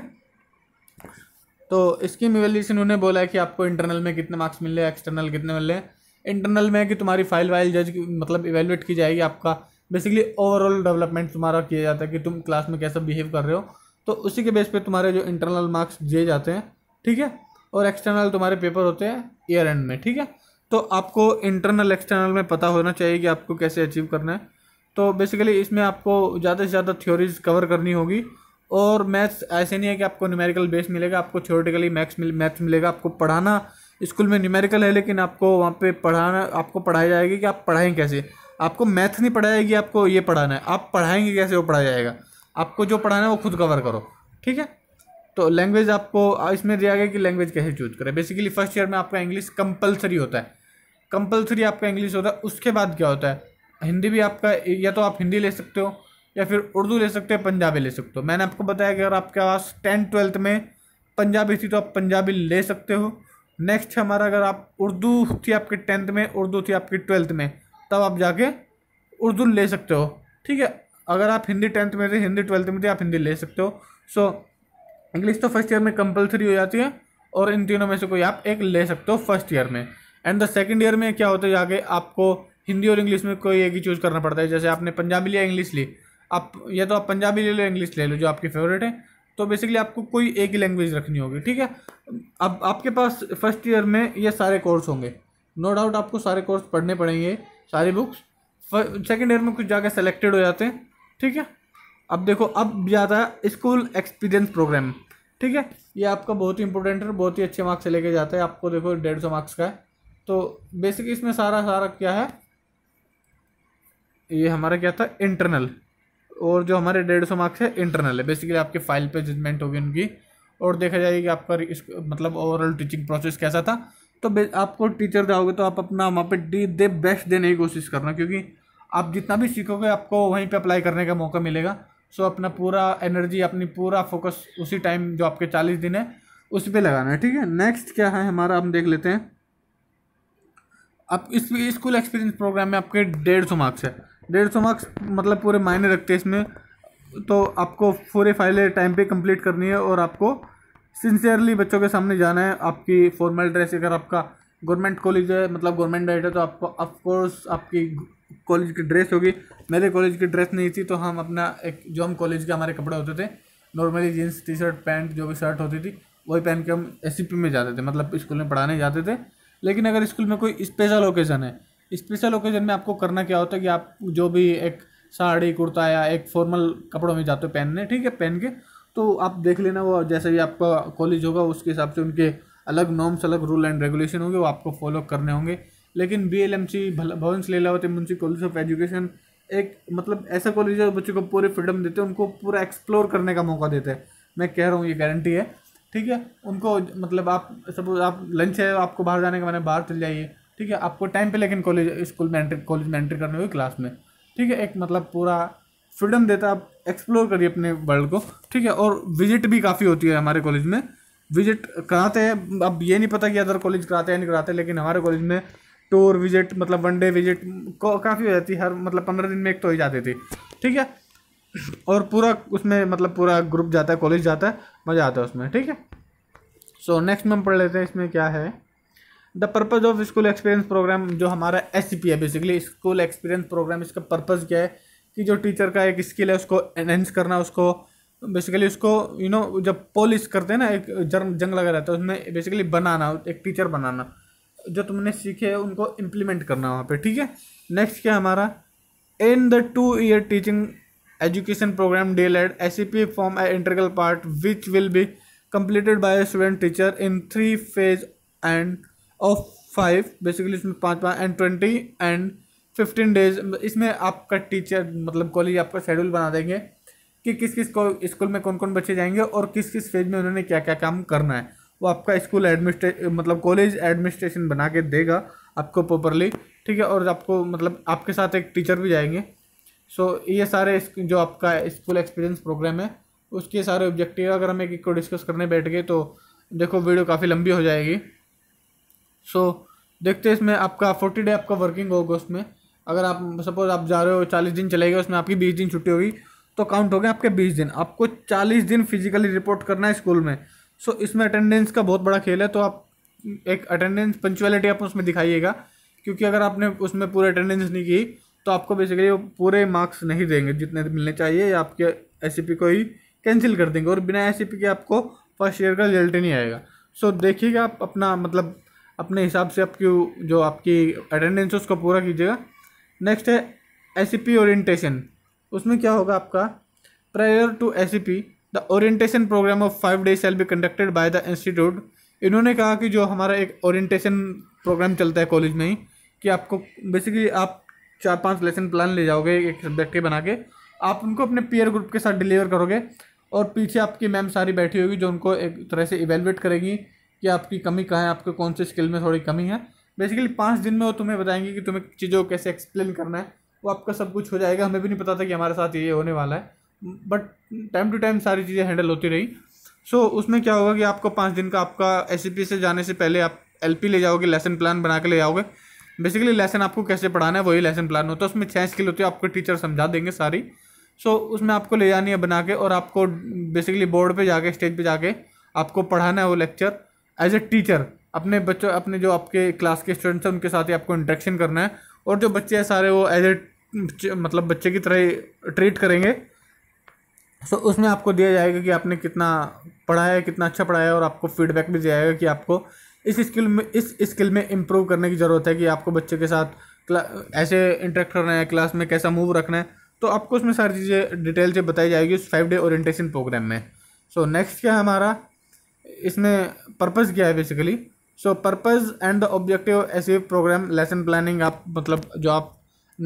तो स्कीम इवेल्यूशन उन्होंने बोला है कि आपको इंटरनल में कितने मार्क्स मिल रहे हैं एक्सटर्नल कितने मिल रहे हैं इंटरनल में है कि तुम्हारी फाइल वाइल जज मतलब इवेल्यूट की जाएगी आपका बेसिकली ओवरऑल डेवलपमेंट तुम्हारा किया जाता है कि तुम क्लास में कैसा बिहेव कर रहे हो तो उसी के बेस पे तुम्हारे जो इंटरनल मार्क्स दिए जाते हैं ठीक है और एक्सटर्नल तुम्हारे पेपर होते हैं ईयर एंड में ठीक है तो आपको इंटरनल एक्सटर्नल में पता होना चाहिए कि आपको कैसे अचीव करना है तो बेसिकली इसमें आपको ज़्यादा से ज़्यादा थ्योरीज कवर करनी होगी और मैथ्स ऐसे नहीं है कि आपको न्यूमेरिकल बेस मिलेगा आपको थ्योरेटिकली मैथ्स मिल मैथ्स मिलेगा आपको पढ़ाना स्कूल में न्यूमेरिकल है लेकिन आपको वहाँ पे पढ़ाना आपको पढ़ाई जाएगी कि आप पढ़ाएं कैसे आपको मैथ नहीं पढ़ाया कि आपको ये पढ़ाना है आप पढ़ाएंगे कैसे वो पढ़ाया जाएगा आपको जो पढ़ाना है वो खुद कवर करो ठीक है तो लैंग्वेज आपको इसमें दिया गया कि लैंग्वेज कैसे चूज करें बेसिकली फर्स्ट ईयर में आपका इंग्लिश कंपलसरी होता है कंपलसरी आपका इंग्लिश होता है उसके बाद क्या होता है हिंदी भी आपका या तो आप हिंदी ले सकते हो या फिर उर्दू ले सकते हो पंजाबी ले सकते हो मैंने आपको बताया कि अगर आपके पास टेंथ ट्वेल्थ में पंजाबी थी तो आप पंजाबी ले सकते हो नेक्स्ट हमारा अगर आप उर्दू थी आपके टेंथ में उर्दू थी आपकी ट्वेल्थ में तब आप जाके उर्दू ले सकते हो ठीक है अगर आप हिंदी टेंथ में थे हिंदी ट्वेल्थ में थे आप हिंदी ले सकते हो सो इंग्लिश तो फर्स्ट ईयर में कंपलसरी हो जाती है और इन तीनों में से कोई आप एक ले सकते हो फर्स्ट ईयर में एंड द सेकेंड ईयर में क्या होता है जाके आपको हिंदी और इंग्लिश में कोई एक ही चूज़ करना पड़ता है जैसे आपने पंजाबी लिया इंग्लिश ली आप या तो आप पंजाबी ले लो इंग्लिश ले लो जो आपकी फेवरेट है तो बेसिकली आपको कोई एक ही लैंग्वेज रखनी होगी ठीक है अब आपके पास फर्स्ट ईयर में ये सारे कोर्स होंगे नो no डाउट आपको सारे कोर्स पढ़ने पड़ेंगे सारी बुक्स सेकेंड ईयर में कुछ जाकर सेलेक्टेड हो जाते हैं ठीक है अब देखो अब जाता है स्कूल एक्सपीरियंस प्रोग्राम ठीक है ये आपका बहुत ही इंपॉर्टेंट है बहुत ही अच्छे मार्क्स लेके जाता है आपको देखो डेढ़ सौ मार्क्स का है तो बेसिकली इसमें सारा सारा क्या है ये हमारा क्या था इंटरनल और जो हमारे डेढ़ सौ मार्क्स है इंटरनल है बेसिकली आपके फाइल पे जजमेंट होगी उनकी और देखा जाएगी कि आपका मतलब ओवरऑल टीचिंग प्रोसेस कैसा था तो आपको टीचर जाओगे तो आप अपना वहाँ पर डी दे बेस्ट देने की कोशिश करना क्योंकि आप जितना भी सीखोगे आपको वहीं पे अप्लाई करने का मौका मिलेगा सो अपना पूरा एनर्जी अपनी पूरा फोकस उसी टाइम जो आपके चालीस दिन है उस पर लगाना है ठीक है नेक्स्ट क्या है हमारा हम देख लेते हैं अब इस स्कूल एक्सपीरियंस प्रोग्राम में आपके डेढ़ सौ मार्क्स है डेढ़ सौ मार्क्स मतलब पूरे मायने रखते हैं इसमें तो आपको पूरे फाइलें टाइम पे कंप्लीट करनी है और आपको सिंसियरली बच्चों के सामने जाना है आपकी फॉर्मल ड्रेस अगर आपका गवर्नमेंट कॉलेज है मतलब गवर्नमेंट डाइट है तो आपको ऑफकोर्स आपकी कॉलेज की ड्रेस होगी मेरे कॉलेज की ड्रेस नहीं थी तो हम अपना एक जो हम कॉलेज के हमारे कपड़े होते थे normally jeans T shirt pant जो भी शर्ट होती थी वही पहन के हम एस e में जाते थे मतलब स्कूल में पढ़ाने जाते थे लेकिन अगर स्कूल में कोई स्पेशल ओकेज़न है स्पेशल ओकेज़न में आपको करना क्या होता है कि आप जो भी एक साड़ी कुर्ता या एक फॉर्मल कपड़ों में जाते हो पहनने ठीक है पहन के तो आप देख लेना वो जैसे भी आपका कॉलेज होगा उसके हिसाब से उनके अलग नॉर्म्स अलग रूल एंड रेगुलेशन होंगे वो आपको फॉलो करने होंगे लेकिन B L M C Bhavan Leelavati Munshi college of education एक मतलब ऐसा कॉलेज है बच्चों को पूरी फ्रीडम देते हैं उनको पूरा एक्सप्लोर करने का मौका देते हैं मैं कह रहा हूँ ये गारंटी है ठीक है उनको मतलब आप सपोज आप लंच है आपको बाहर जाने का मैंने बाहर चल जाइए ठीक है आपको टाइम पे लेकिन कॉलेज स्कूल में एंट्री कॉलेज में एंट्री करनी होगी क्लास में ठीक है एक मतलब पूरा फ्रीडम देता है आप एक्सप्लोर करिए अपने वर्ल्ड को ठीक है और विजिट भी काफ़ी होती है हमारे कॉलेज में विजिट कराते हैं अब ये नहीं पता कि अदर कॉलेज कराते हैं नहीं कराते लेकिन हमारे कॉलेज में टूर विजिट मतलब वन डे विजिट काफ़ी हो जाती है हर मतलब पंद्रह दिन में एक तो ही जाती थी ठीक है और पूरा उसमें मतलब पूरा ग्रुप जाता है कॉलेज जाता है मज़ा आता है उसमें ठीक है सो नेक्स्ट में हम पढ़ लेते हैं इसमें क्या है the purpose of school experience programme जो हमारा एस है बेसिकली स्कूल एक्सपीरियंस प्रोग्राम इसका पर्पज़ क्या है कि जो टीचर का एक स्किल है उसको एनहेंस करना उसको बेसिकली उसको यू you नो know, जब पॉलिश करते हैं ना एक जर्म जंग लगा रहता है उसमें बेसिकली बनाना एक टीचर बनाना जो तुमने सीखे है उनको इम्प्लीमेंट करना वहाँ पे ठीक है नेक्स्ट क्या हमारा in the two year teaching education programme D Ed S C P form a integral part which will be by a student teacher in three phase and of five basically उसमें पाँच पाँच and twenty and fifteen days इसमें आपका teacher मतलब college आपका schedule बना देंगे कि किस किस को स्कूल में कौन कौन बच्चे जाएंगे और किस किस फेज में उन्होंने क्या क्या काम करना है वो आपका स्कूल एडमिनिस्ट्रे मतलब कॉलेज एडमिनिस्ट्रेशन बना के देगा आपको प्रॉपरली ठीक है और आपको मतलब आपके साथ एक टीचर भी जाएंगे सो so, ये सारे जो आपका स्कूल एक्सपीरियंस प्रोग्राम है उसके सारे ऑब्जेक्टिव अगर हम एक एक को डिस्कस करने बैठ गए तो देखो वीडियो काफ़ी लंबी हो जाएगी सो so, देखते हैं इसमें आपका फोर्टी डे आपका वर्किंग होगा उसमें अगर आप सपोज आप जा रहे हो चालीस दिन चले गए उसमें आपकी बीस दिन छुट्टी होगी तो काउंट हो गए आपके बीस दिन आपको चालीस दिन फिजिकली रिपोर्ट करना है स्कूल में सो so, इसमें अटेंडेंस का बहुत बड़ा खेल है तो आप एक अटेंडेंस पंचुअलिटी आप उसमें दिखाइएगा क्योंकि अगर आपने उसमें पूरे अटेंडेंस नहीं की तो आपको बेसिकली वो पूरे मार्क्स नहीं देंगे जितने मिलने चाहिए या आपके एस को ही कैंसिल कर देंगे और बिना एस के आपको फर्स्ट ईयर का रिजल्ट नहीं आएगा सो so, देखिएगा आप अपना मतलब अपने हिसाब से आपकी जो आपकी अटेंडेंस है उसको पूरा कीजिएगा नेक्स्ट है एस ओरिएंटेशन e उसमें क्या होगा आपका prior to S the orientation programme of five days shall be conducted by the institute इन्होंने कहा कि जो हमारा एक ओरिएंटेशन प्रोग्राम चलता है कॉलेज में ही कि आपको बेसिकली आप चार पांच लेसन प्लान ले जाओगे एक सब्जेक्ट के बना के आप उनको अपने पीयर ग्रुप के साथ डिलीवर करोगे और पीछे आपकी मैम सारी बैठी होगी जो उनको एक तरह से इवेलुएट करेगी कि आपकी कमी कहाँ है आपके कौन से स्किल में थोड़ी कमी है बेसिकली पाँच दिन में वो तुम्हें बताएंगे कि तुम्हें चीज़ों को कैसे एक्सप्लेन करना है वो आपका सब कुछ हो जाएगा हमें भी नहीं पता था कि हमारे साथ ये होने वाला है बट टाइम टू टाइम सारी चीज़ें हैंडल होती रही सो so, उसमें क्या होगा कि आपको पाँच दिन का आपका एस e से जाने से पहले आप एल ले जाओगे लेसन प्लान बना के ले जाओगे बेसिकली लेसन आपको कैसे पढ़ाना है वही लेसन प्लान होता है उसमें छः स्किल होती है आपको टीचर समझा देंगे सारी सो so, उसमें आपको ले जानी है बना के और आपको बेसिकली बोर्ड पे जाके स्टेज पे जाके आपको पढ़ाना है वो लेक्चर एज ए टीचर अपने बच्चों अपने जो आपके क्लास के स्टूडेंट्स हैं उनके साथ ही आपको इंट्रैक्शन करना है और जो बच्चे हैं सारे वो एज ए मतलब बच्चे की तरह ट्रीट करेंगे सो so, उसमें आपको दिया जाएगा कि आपने कितना पढ़ा है कितना अच्छा पढ़ाया है और आपको फीडबैक भी दिया जाएगा कि आपको इस स्किल में इस स्किल में इम्प्रूव करने की ज़रूरत है कि आपको बच्चे के साथ ऐसे इंटरेक्ट करना है क्लास में कैसा मूव रखना है तो आपको उसमें सारी चीज़ें डिटेल से बताई जाएगी उस फाइव डे ओरिएंटेशन प्रोग्राम में सो so, नेक्स्ट क्या है हमारा इसमें पर्पज़ क्या है basically so purpose and the objective ऐसे प्रोग्राम लेसन प्लानिंग आप मतलब जो आप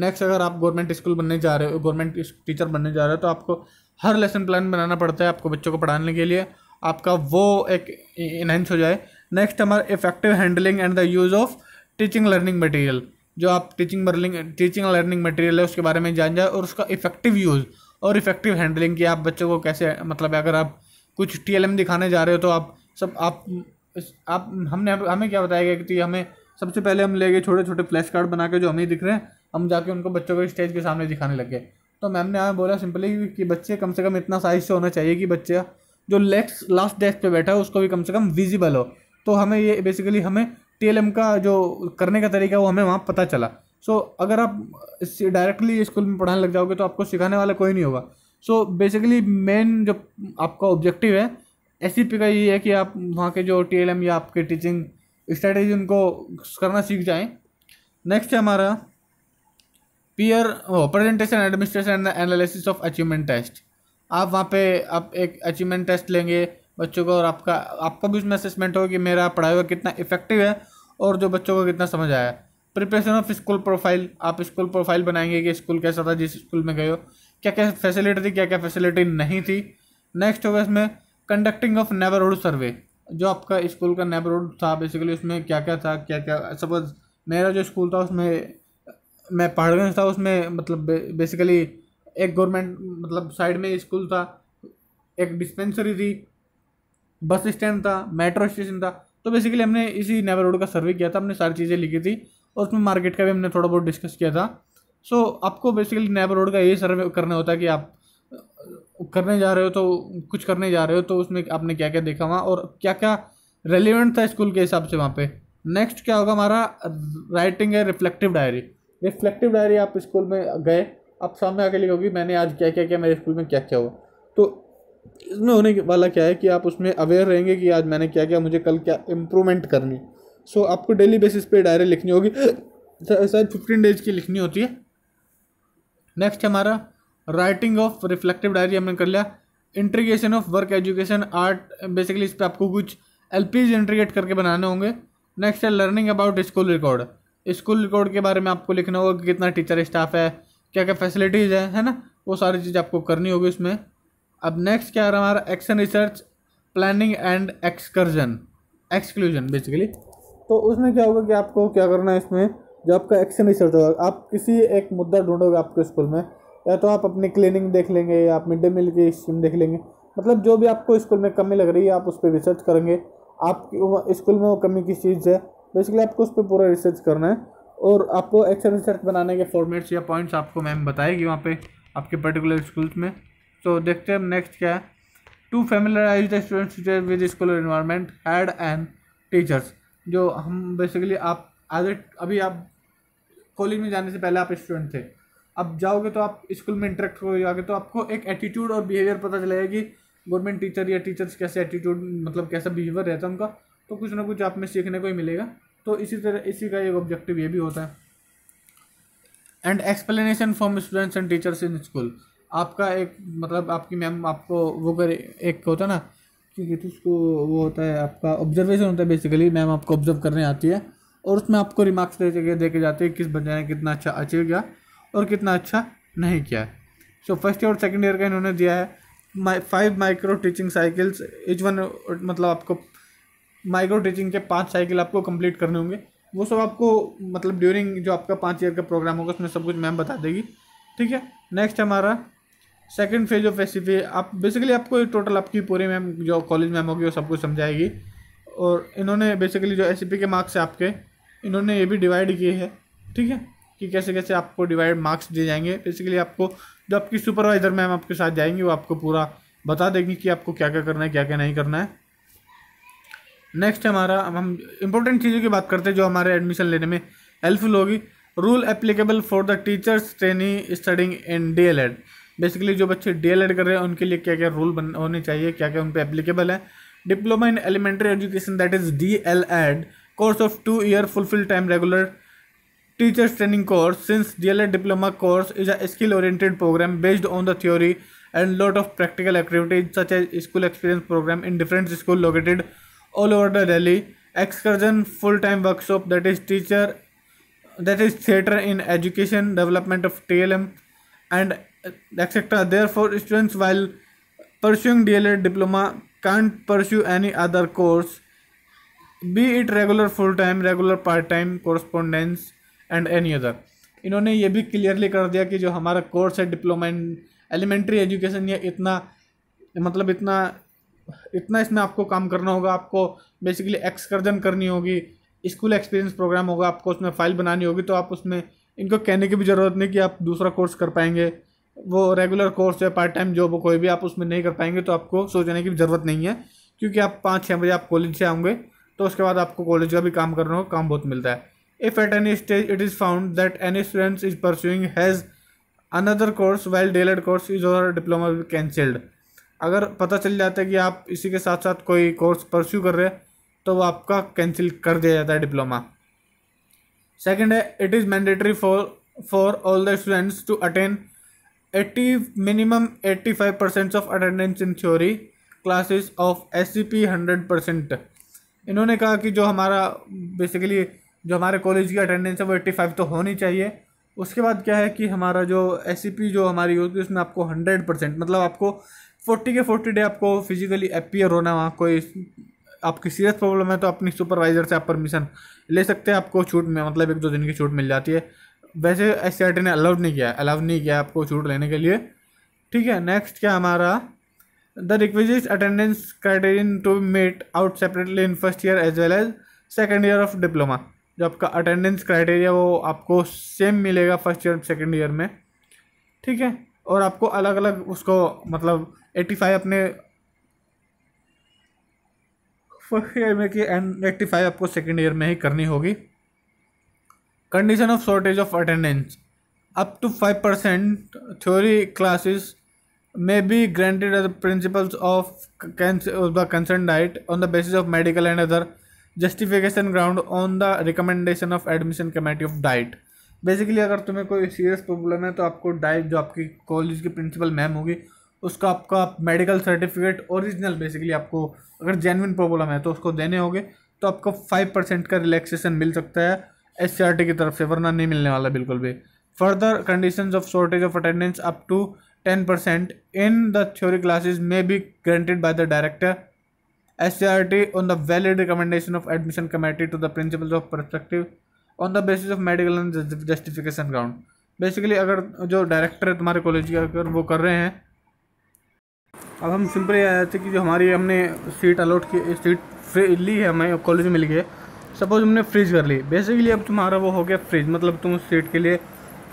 नेक्स्ट अगर आप गवर्नमेंट स्कूल बनने जा रहे हो गवर्नमेंट टीचर बनने जा रहे हो तो आपको हर लेसन प्लान बनाना पड़ता है आपको बच्चों को पढ़ाने के लिए आपका वो एक इनहेंस हो जाए नेक्स्ट हमारा effective handling and the use of teaching learning material जो आप teaching learning teaching learning material है उसके बारे में जान जाए और उसका इफेक्टिव यूज़ और इफेक्टिव हैंडलिंग कि आप बच्चों को कैसे मतलब अगर आप कुछ टी दिखाने जा रहे हो तो आप सब आप इस आप हमने हमें क्या बताया गया कि तो हमें सबसे पहले हम ले गए छोटे छोटे फ्लैश कार्ड बना के जो हमें दिख रहे हैं हम जाके उनको बच्चों को स्टेज के सामने दिखाने लग गए तो मैम ने हमें बोला सिंपली कि बच्चे कम से कम इतना साइज से होना चाहिए कि बच्चा जो लेक्स लास्ट डेस्क पे बैठा है उसको भी कम से कम विजिबल हो तो हमें ये बेसिकली हमें टी का जो करने का तरीका वो हमें वहाँ पता चला सो so, अगर आप इस डायरेक्टली स्कूल में पढ़ाने लग जाओगे तो आपको सिखाने वाला कोई नहीं होगा सो बेसिकली मेन जो आपका ऑब्जेक्टिव है एस का ये है कि आप वहाँ के जो टी या आपके टीचिंग स्ट्रेटेजी उनको करना सीख जाएं नेक्स्ट है हमारा peer presentation administration and analysis of achievement test आप वहाँ पे आप एक अचीवमेंट टेस्ट लेंगे बच्चों को और आपका आपका भी उसमें असेसमेंट होगा कि मेरा पढ़ाई हुआ कितना इफेक्टिव है और जो बच्चों को कितना समझ आया प्रिपरेशन ऑफ स्कूल प्रोफाइल आप स्कूल प्रोफाइल बनाएंगे कि स्कूल कैसा था जिस स्कूल में गए हो क्या क्या फैसिलिटी थी क्या क्या फैसिलिटी नहीं थी नेक्स्ट होगा इसमें कंडक्टिंग ऑफ नेबरहुड सर्वे जो आपका स्कूल का नेबरहुड था बेसिकली उसमें क्या क्या था क्या क्या सपोज मेरा जो स्कूल था उसमें मैं पहाड़गंज था उसमें मतलब बेसिकली एक गवर्नमेंट मतलब साइड में स्कूल था एक डिस्पेंसरी थी बस स्टैंड था मेट्रो स्टेशन था तो बेसिकली हमने इसी नेबरहुड का सर्वे किया था हमने सारी चीज़ें लिखी थी और उसमें मार्केट का भी हमने थोड़ा बहुत डिस्कस किया था सो so, आपको बेसिकली नेबरहुड का ये सर्वे करना होता है कि आप करने जा रहे हो तो कुछ करने जा रहे हो तो उसमें आपने क्या क्या देखा वहाँ और क्या क्या रेलिवेंट था स्कूल के हिसाब से वहाँ पे नेक्स्ट क्या होगा हमारा राइटिंग है रिफ्लेक्टिव डायरी रिफ्लेक्टिव डायरी आप स्कूल में गए आप सामने आके लिखोगे मैंने आज क्या क्या किया मेरे स्कूल में क्या क्या हुआ तो इसमें होने वाला क्या है कि आप उसमें अवेयर रहेंगे कि आज मैंने क्या किया मुझे कल क्या इम्प्रूवमेंट करनी सो so, आपको डेली बेसिस पे डायरी लिखनी होगी शायद फिफ्टीन डेज की लिखनी होती है नेक्स्ट हमारा राइटिंग ऑफ रिफ्लेक्टिव डायरी हमने कर लिया integration of work education art basically इस पर आपको कुछ एल पी इंट्रीगेट करके बनाने होंगे नेक्स्ट है learning about school record school record के बारे में आपको लिखना होगा कि कितना टीचर स्टाफ है क्या क्या फैसिलिटीज़ है है ना वो सारी चीज़ आपको करनी होगी उसमें अब नेक्स्ट क्या आ रहा है हमारा action research planning and excursion exclusion basically तो उसमें क्या होगा कि आपको क्या करना है इसमें जो आपका एक्शन रिसर्च होगा आप किसी एक मुद्दा ढूंढोगे आपके स्कूल में या तो आप अपनी क्लिनिंग देख लेंगे या आप मिड डे मील की स्कीम देख लेंगे मतलब जो भी आपको स्कूल में कमी लग रही है आप उस पर रिसर्च करेंगे आप स्कूल में वो कमी किस चीज़ है बेसिकली आपको उस पर पूरा रिसर्च करना है और आपको एक्शन रिसर्च बनाने के फॉर्मेट्स या पॉइंट्स आपको मैम बताएगी वहाँ पर आपके पर्टिकुलर स्कूल्स में तो देखते हैं नेक्स्ट क्या है to familiarise the students teacher with school environment head and teachers जो हम बेसिकली आप एज अभी आप कॉलेज में जाने से पहले आप स्टूडेंट थे अब जाओगे तो आप स्कूल में इंटरेक्ट हो जाओगे तो आपको एक एटीट्यूड और बिहेवियर पता चलेगा कि गवर्नमेंट टीचर या टीचर्स कैसे एटीट्यूड मतलब कैसा बिहेवियर रहता है उनका तो कुछ ना कुछ आप में सीखने को ही मिलेगा तो इसी तरह इसी का एक ऑब्जेक्टिव ये भी होता है and explanation form students and teachers in school आपका एक मतलब आपकी मैम आपको वो करे एक होता है ना कि तो उसको वो होता है आपका ऑब्जर्वेशन होता है बेसिकली मैम आपको ऑब्जर्व करने आती है और उसमें आपको रिमार्क्स दे के दे जाते हैं किस बच्चे ने कितना अच्छा अचीव किया और कितना अच्छा नहीं किया है सो फर्स्ट ईयर और सेकेंड ईयर का इन्होंने दिया है five micro teaching cycles each one मतलब आपको माइक्रो टीचिंग के पाँच साइकिल आपको कंप्लीट करने होंगे वो सब आपको मतलब ड्यूरिंग जो आपका पाँच ईयर का प्रोग्राम होगा उसमें सब कुछ मैम बता देगी ठीक है नेक्स्ट हमारा सेकेंड फेज ऑफ एस आप बेसिकली आपको टोटल आपकी पूरी मैम जो कॉलेज मैम होगी वो सब कुछ समझाएगी और इन्होंने बेसिकली जो एस e के मार्क्स है आपके इन्होंने ये भी डिवाइड किए हैं ठीक है कि कैसे कैसे आपको डिवाइड मार्क्स दिए जाएंगे बेसिकली आपको जो आपकी सुपरवाइज़र मैम आपके साथ जाएंगी वो आपको पूरा बता देंगी कि आपको क्या क्या करना है क्या क्या नहीं करना है नेक्स्ट हमारा अब हम इंपॉर्टेंट चीज़ों की बात करते हैं जो हमारे एडमिशन लेने में हेल्पफुल होगी rule applicable for the teachers training studying in D L Ed basically जो बच्चे डी एल एड कर रहे हैं उनके लिए क्या क्या रूल बन होने चाहिए क्या क्या उन पर एप्लीकेबल है diploma in elementary education that is D L Ed course of two year fulfil time regular teachers training course since DLA diploma course is a skill oriented program based on the theory and lot of practical activities such as school experience program in different school located all over the Delhi excursion full time workshop that is teacher that is theater in education development of TLM and etc therefore students while pursuing DLA diploma can't pursue any other course be it regular full time regular part time correspondence and any other इन्होंने ये भी clearly कर दिया कि जो हमारा course है diploma in elementary education ये इतना मतलब इतना इतना इसमें आपको काम करना होगा आपको बेसिकली एक्सकर्जन करनी होगी स्कूल एक्सपीरियंस प्रोग्राम होगा आपको उसमें फ़ाइल बनानी होगी तो आप उसमें इनको कहने की भी ज़रूरत नहीं कि आप दूसरा कोर्स कर पाएंगे वो रेगुलर कोर्स या पार्ट टाइम जॉब हो कोई भी आप उसमें नहीं कर पाएंगे तो आपको सोचने की ज़रूरत नहीं है क्योंकि आप पाँच छः बजे आप कॉलेज से आओगे तो उसके बाद आपको कॉलेज का भी काम करना होगा काम बहुत मिलता है If at any stage it is found that any student is pursuing has another course well is course is will diploma cancelled अगर पता चल जाता है कि आप इसी के साथ साथ कोई कोर्स परस्यू कर रहे हैं तो वो आपका कैंसिल कर दिया जाता है डिप्लोमा सेकेंड है it is mandatory for for all the students to attain eighty minimum eighty five percent of attendance in theory classes of S C P hundred percent इन्होंने कहा कि जो हमारा बेसिकली जो हमारे कॉलेज की अटेंडेंस है वो एट्टी फाइव तो होनी चाहिए उसके बाद क्या है कि हमारा जो एस e जो हमारी होती है उसमें आपको हंड्रेड परसेंट मतलब आपको फोर्टी के फोर्टी डे आपको फिजिकली अपियर होना वहाँ कोई आपकी सीरियस प्रॉब्लम है तो अपनी सुपरवाइज़र से आप परमिशन ले सकते हैं आपको छूट में मतलब एक दो दिन की छूट मिल जाती है वैसे एस e ने अलाउड नहीं किया अलाउड नहीं किया आपको छूट लेने के लिए ठीक है नेक्स्ट क्या हमारा the requisite attendance criterion to met out separately in first year as well as second year of diploma जो आपका अटेंडेंस क्राइटेरिया वो आपको सेम मिलेगा फर्स्ट ईयर सेकेंड ईयर में ठीक है और आपको अलग अलग उसको मतलब एट्टी फाइव अपने फर्स्ट ईयर में कि एंड एट्टी फाइव आपको सेकेंड ईयर में ही करनी होगी condition of shortage of attendance up to five percent theory classes may be granted as principles of the concern DIET on the basis of medical and other justification ground on the recommendation of admission committee of DIET basically अगर तुम्हें कोई serious problem है तो आपको diet जो आपकी college की principal ma'am होगी उसका आपका मेडिकल सर्टिफिकेट ओरिजिनल बेसिकली आपको अगर जेनविन प्रॉब्लम है तो उसको देने होंगे तो आपको फाइव परसेंट का रिलैक्सेशन मिल सकता है एस सी आर टी की तरफ से वरना नहीं मिलने वाला बिल्कुल भी further condition of shortage of attendance up to ten percent in the theory classes may be granted by the director S C R T on the valid recommendation of admission committee to the principle of perspective on the basis of medical and justification ground basically अगर जो director है तुम्हारे college के अगर वो कर रहे हैं अब हम सिंपल ये थे कि जो हमारी हमने सीट अलॉट की सीट फ्री ली है हमें कॉलेज में मिल गई सपोज हमने फ्रीज कर ली बेसिकली अब तुम्हारा वो हो गया फ्रीज मतलब तुम उस सीट के लिए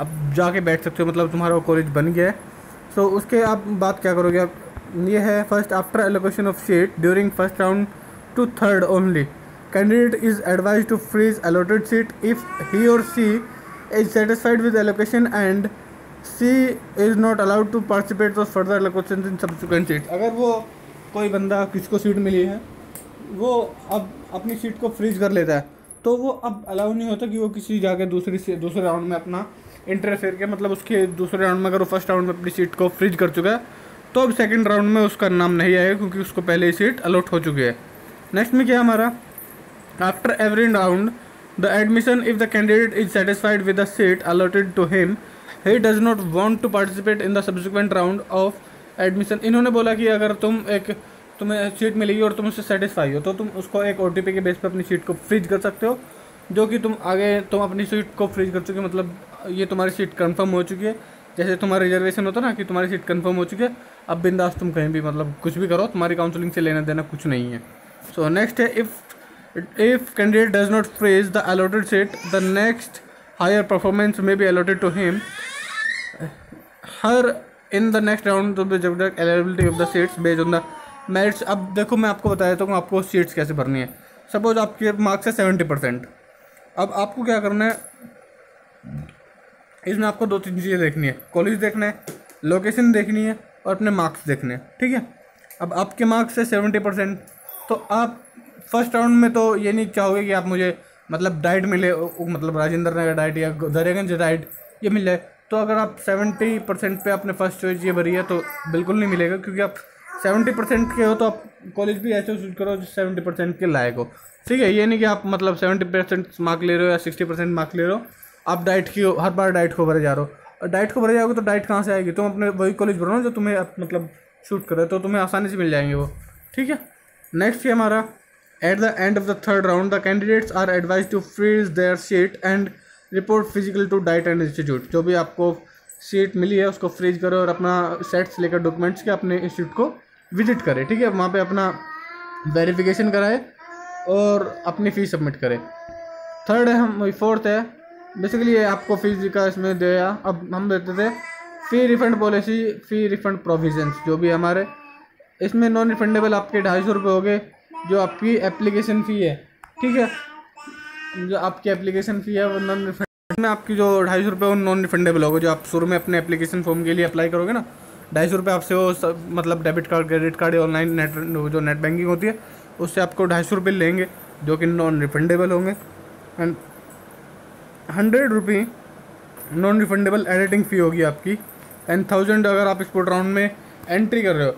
अब जाके बैठ सकते हो मतलब तुम्हारा वो कॉलेज बन गया है सो उसके आप बात क्या करोगे आप ये है first after allocation of seat during first round to third only candidate is advise to freeze allotted seat if he or she is satisfied with allocation and she is not allowed to participate for further allocation in subsequent seat अगर वो कोई बंदा किसको seat मिली है वो अब अपनी seat को फ्रीज कर लेता है तो वो अब अलाउ नहीं होता कि वो किसी जाके दूसरी से दूसरे राउंड में अपना इंटरफेयर के मतलब उसके दूसरे राउंड में अगर वो फर्स्ट राउंड में अपनी सीट को फ्रीज कर चुका है तो अब सेकेंड राउंड में उसका नाम नहीं आएगा क्योंकि उसको पहले ही सीट अलॉट हो चुकी है नेक्स्ट में क्या हमारा after every round the admission if the candidate is satisfied with the seat allotted to him he does not want to participate in the subsequent round of admission इन्होंने बोला कि अगर तुम एक तुम्हें सीट मिलेगी और तुम उससे सेटिस्फाई हो तो तुम उसको एक ओ के बेस पर अपनी सीट को फ्रीज कर सकते हो जो कि तुम आगे तुम अपनी सीट को फ्रीज कर चुके मतलब ये तुम्हारी सीट कंफर्म हो चुकी है जैसे तुम्हारा रिजर्वेशन होता ना कि तुम्हारी सीट कंफर्म हो चुकी है अब बिंदास तुम कहीं भी मतलब कुछ भी करो तुम्हारी काउंसलिंग से लेना देना कुछ नहीं है सो so, नेक्स्ट है if if candidate does not freeze the allotted seat the next higher performance may be allotted to him her in the next round जब availability of the seats based on the merits अब देखो मैं आपको बता देता हूँ आपको seats कैसे भरनी है सपोज आपके मार्क्स है सेवेंटी परसेंट अब आपको क्या करना है इसमें आपको दो तीन चीज़ें देखनी है कॉलेज देखना है लोकेशन देखनी है और अपने मार्क्स देखने ठीक है अब आपके मार्क्स है सेवेंटी परसेंट तो आप फर्स्ट राउंड में तो ये नहीं चाहोगे कि आप मुझे मतलब डाइट मिले मतलब राजेंद्र नगर डाइट या दरियागंज डाइट ये मिल जाए तो अगर आप सेवेंटी परसेंट पर आपने फर्स्ट चॉइस ये भरी है तो बिल्कुल नहीं मिलेगा क्योंकि आप सेवेंटी परसेंट के हो तो आप कॉलेज भी ऐसे चूज करो जो सेवेंटी परसेंट के लायक हो ठीक है ये नहीं कि आप मतलब सेवेंटी परसेंट मार्क ले रहे हो या सिक्सटी परसेंट मार्क ले रहे हो आप डाइट की हर बार डाइट को भरे जा रहे हो डाइट को भर जाओगे तो डाइट कहाँ से आएगी तुम अपने वही कॉलेज भरो ना जो तुम्हें मतलब शूट करे तो तुम्हें आसानी से मिल जाएंगे वो ठीक है नेक्स्ट है हमारा at the end of the third round the candidates are advise to freeze their seat and report physical to DIET and institute जो भी आपको सीट मिली है उसको फ्रीज करो और अपना सेट्स लेकर डॉक्यूमेंट्स के अपने इंस्टीट्यूट को विजिट करें ठीक है वहाँ पे अपना वेरिफिकेशन कराए और अपनी फ़ीस सबमिट करें थर्ड है हम फोर्थ है बेसिकली आपको फीस का इसमें दिया अब हम देते थे fee refund policy fee refund provisions जो भी हमारे इसमें नॉन रिफंडेबल आपके ढाई सौ रुपये हो गए जो आपकी एप्लीकेशन फ़ी है ठीक है जो आपकी एप्लीकेशन फ़ी है वो नॉन रिफंड में आपकी जो ढाई सौ रुपये वो नॉन रिफंडेबल हो जो आप शुरू में अपने एप्लीकेशन फॉर्म के लिए अप्लाई करोगे ना ढाई सौ रुपये आपसे वो सब मतलब डेबिट कार्ड क्रेडिट कार्ड या ऑनलाइन नेट जो नेट बैंकिंग होती है उससे आपको ढाई सौ रुपये लेंगे जो कि नॉन रिफंडेबल होंगे and hundred rupee non refundable editing fee होगी आपकी एंड थाउजेंड अगर आप स्पोर्ट राउंड में एंट्री कर रहे हो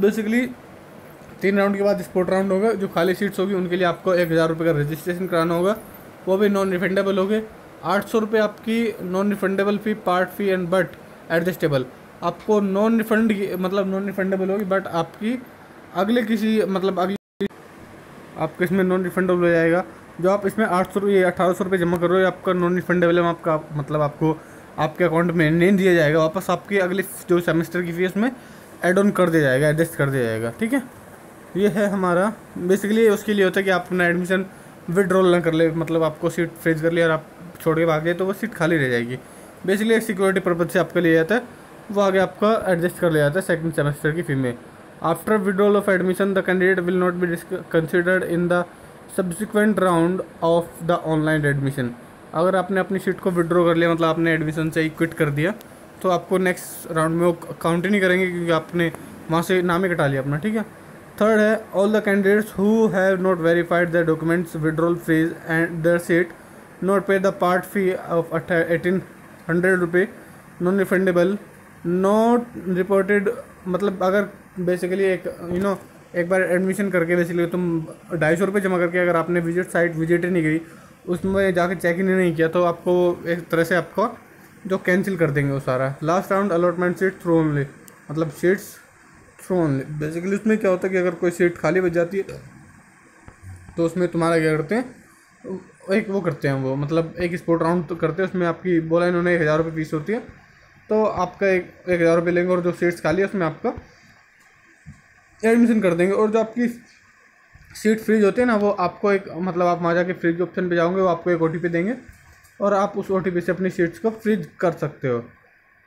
बेसिकली तीन राउंड के बाद स्पोर्ट राउंड होगा जो खाली सीट्स होगी उनके लिए आपको एक हज़ार रुपये का रजिस्ट्रेशन कराना होगा वो भी नॉन रिफंडेबल होगे आठ सौ रुपये आपकी non refundable fee part fee and but adjustable आपको नॉन रिफंड मतलब नॉन रिफंडेबल होगी बट आपकी अगले किसी मतलब अगले आपके इसमें नॉन रिफंडेबल हो जाएगा जो आप इसमें आठ सौ ये अठारह सौ रुपये जमा करो ये आपका नॉन रिफंडेबल आपका मतलब आपको आपके अकाउंट में नहीं दिया जाएगा वापस आपकी अगले जो सेमेस्टर की फीस में एड ऑन कर दिया जाएगा एडजस्ट कर दिया जाएगा ठीक है ये है हमारा बेसिकली उसके लिए होता है कि आप अपना एडमिशन विड्रॉल ना कर ले मतलब आपको सीट फ्रेज कर ली और आप छोड़ के भाग गए तो वो सीट खाली रह जाएगी बेसिकली एक सिक्योरिटी पर्पज से आपका लिया जाता है वो आगे आपका एडजस्ट कर लिया जाता है सेकंड सेमेस्टर की फी में after withdrawal of admission the candidate will not be considered in the subsequent round of the online admission अगर आपने अपनी सीट को विड्रॉ कर लिया मतलब आपने एडमिशन से ही क्विट कर दिया तो आपको नेक्स्ट राउंड में वो काउंट ही नहीं करेंगे क्योंकि आपने वहाँ से नाम ही कटा लिया अपना ठीक है थर्ड है all the candidates who have not verified the documents withdrawal fees and their seat not pay the part fee of eighteen hundred rupee non refundable not reported मतलब अगर बेसिकली एक यू you नो know, एक बार admission करके basically तुम ढाई सौ रुपये जमा करके अगर आपने विजिट साइट विजिट ही नहीं करी उसमें जाकर चेक इन नहीं किया तो आपको एक तरह से आपको जो कैंसिल कर देंगे वो सारा last round allotment seat through only मतलब सीट्स थ्रो ओनली बेसिकली उसमें क्या होता है कि अगर कोई सीट खाली बच जाती है तो उसमें तुम्हारा क्या करते हैं एक वो करते हैं वो मतलब एक स्पोर्ट राउंड तो करते हैं उसमें आपकी बोला इन्होंने एक हज़ार रुपये फीस होती है तो आपका एक एक हज़ार रुपये लेंगे और जो सीट्स खाली है उसमें आपका एडमिशन कर देंगे और जो आपकी सीट फ्रीज होती है ना वो आपको एक मतलब आप वहाँ जाके फ्रीज के ऑप्शन पे जाओगे वो आपको एक ओ देंगे और आप उस ओ से अपनी सीट्स को फ्रीज कर सकते हो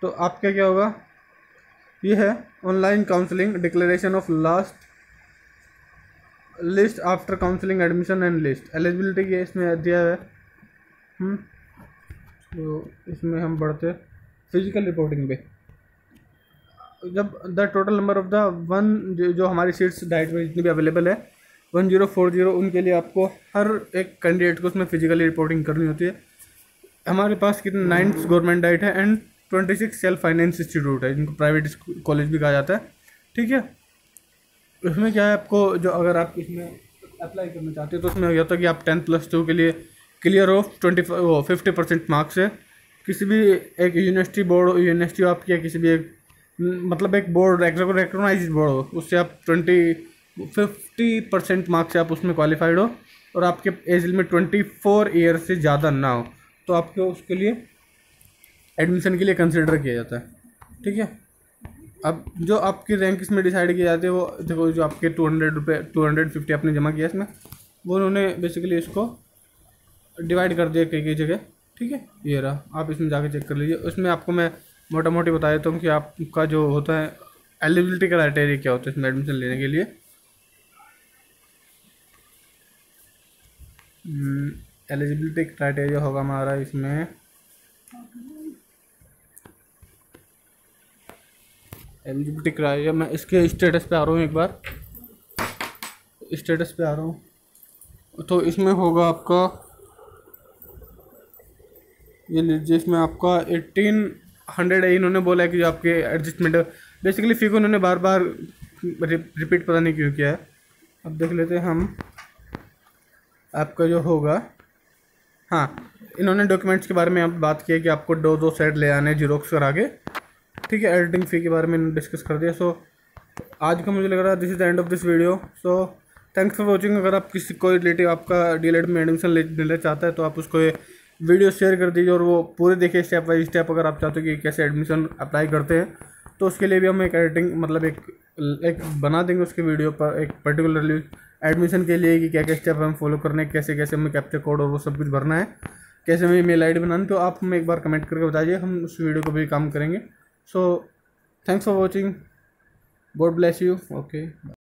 तो आपका क्या होगा ये है online counselling declaration of last list after counselling admission and list eligibility के इसमें दिया है हम्म, तो इसमें हम बढ़ते फिजिकल रिपोर्टिंग पे जब the total number of the one जो हमारी सीट्स डाइट में जितनी भी अवेलेबल है वन जीरो फोर जीरो उनके लिए आपको हर एक कैंडिडेट को उसमें फिजिकली रिपोर्टिंग करनी होती है हमारे पास कितने नाइन गवर्नमेंट डाइट है and twenty six self finance institute है जिनको प्राइवेट कॉलेज भी कहा जाता है ठीक है उसमें क्या है आपको जो अगर आप इसमें अप्लाई करना चाहते हो तो उसमें होता है कि आप टेंथ प्लस टू के लिए क्लियर हो ट्वेंटी फिफ्टी परसेंट मार्क्स है किसी भी एक यूनिवर्सिटी बोर्ड यूनिवर्सिटी आपके या किसी भी एक मतलब एक बोर्ड रेकग्नाइज बोर्ड हो उससे आप ट्वेंटी फिफ्टी परसेंट मार्क्स से आप उसमें क्वालिफाइड हो और आपके age limit twenty four year से ज़्यादा ना हो तो आपको उसके लिए एडमिशन के लिए कंसिडर किया जाता है ठीक है अब जो आपकी रैंक इसमें डिसाइड की जाती है वो देखो जो आपके टू हंड्रेड रुपये टू हंड्रेड फिफ्टी आपने जमा किया इसमें वो उन्होंने बेसिकली इसको डिवाइड कर दिया कई कई जगह ठीक है ये रहा आप इसमें जाके चेक कर लीजिए उसमें आपको मैं मोटा मोटी बता देता तो हूँ कि आपका जो होता है एलिजिबिलिटी क्राइटेरिया क्या होता है इसमें एडमिशन लेने के लिए एलिजिबिलिटी हम्म, क्राइटेरिया होगा हमारा इसमें एलिजिबिलिटी क्राइटेरिया मैं इसके स्टेटस पे आ रहा हूँ एक बार स्टेटस पे आ रहा हूँ तो इसमें होगा आपका ये लीजिए इसमें आपका एटीन हंड्रेड है इन्होंने बोला है कि जो आपके एडजस्टमेंट है बेसिकली फी को उन्होंने बार बार रिपीट पता नहीं क्यों किया है अब देख लेते हैं हम आपका जो होगा हाँ इन्होंने डॉक्यूमेंट्स के बारे में आप बात की है कि आपको दो दो सेट ले आने जीरोक्स करा के ठीक है एडिटिंग फ़ी के बारे में डिस्कस कर दिया सो आज का मुझे लग रहा है this is the end of this video so thanks for watching अगर आप किसी कोई रिलेटिव आपका डी एड e में एडमिशन लेना चाहता है तो आप उसको वीडियो शेयर कर दीजिए और वो पूरे देखिए स्टेप बाई स्टेप अगर आप चाहते हो कि कैसे एडमिशन अप्लाई करते हैं तो उसके लिए भी हम एक एडिटिंग मतलब एक एक बना देंगे उसके वीडियो पर एक पर्टिकुलरली एडमिशन के लिए कि क्या क्या स्टेप हमें फॉलो करने कैसे कैसे हमें कैप्चर कोड और वो सब कुछ भरना है कैसे हमें मेल आई बनानी तो आप हमें एक बार कमेंट करके बताइए हम उस वीडियो को भी काम करेंगे so thanks for watching God bless you okay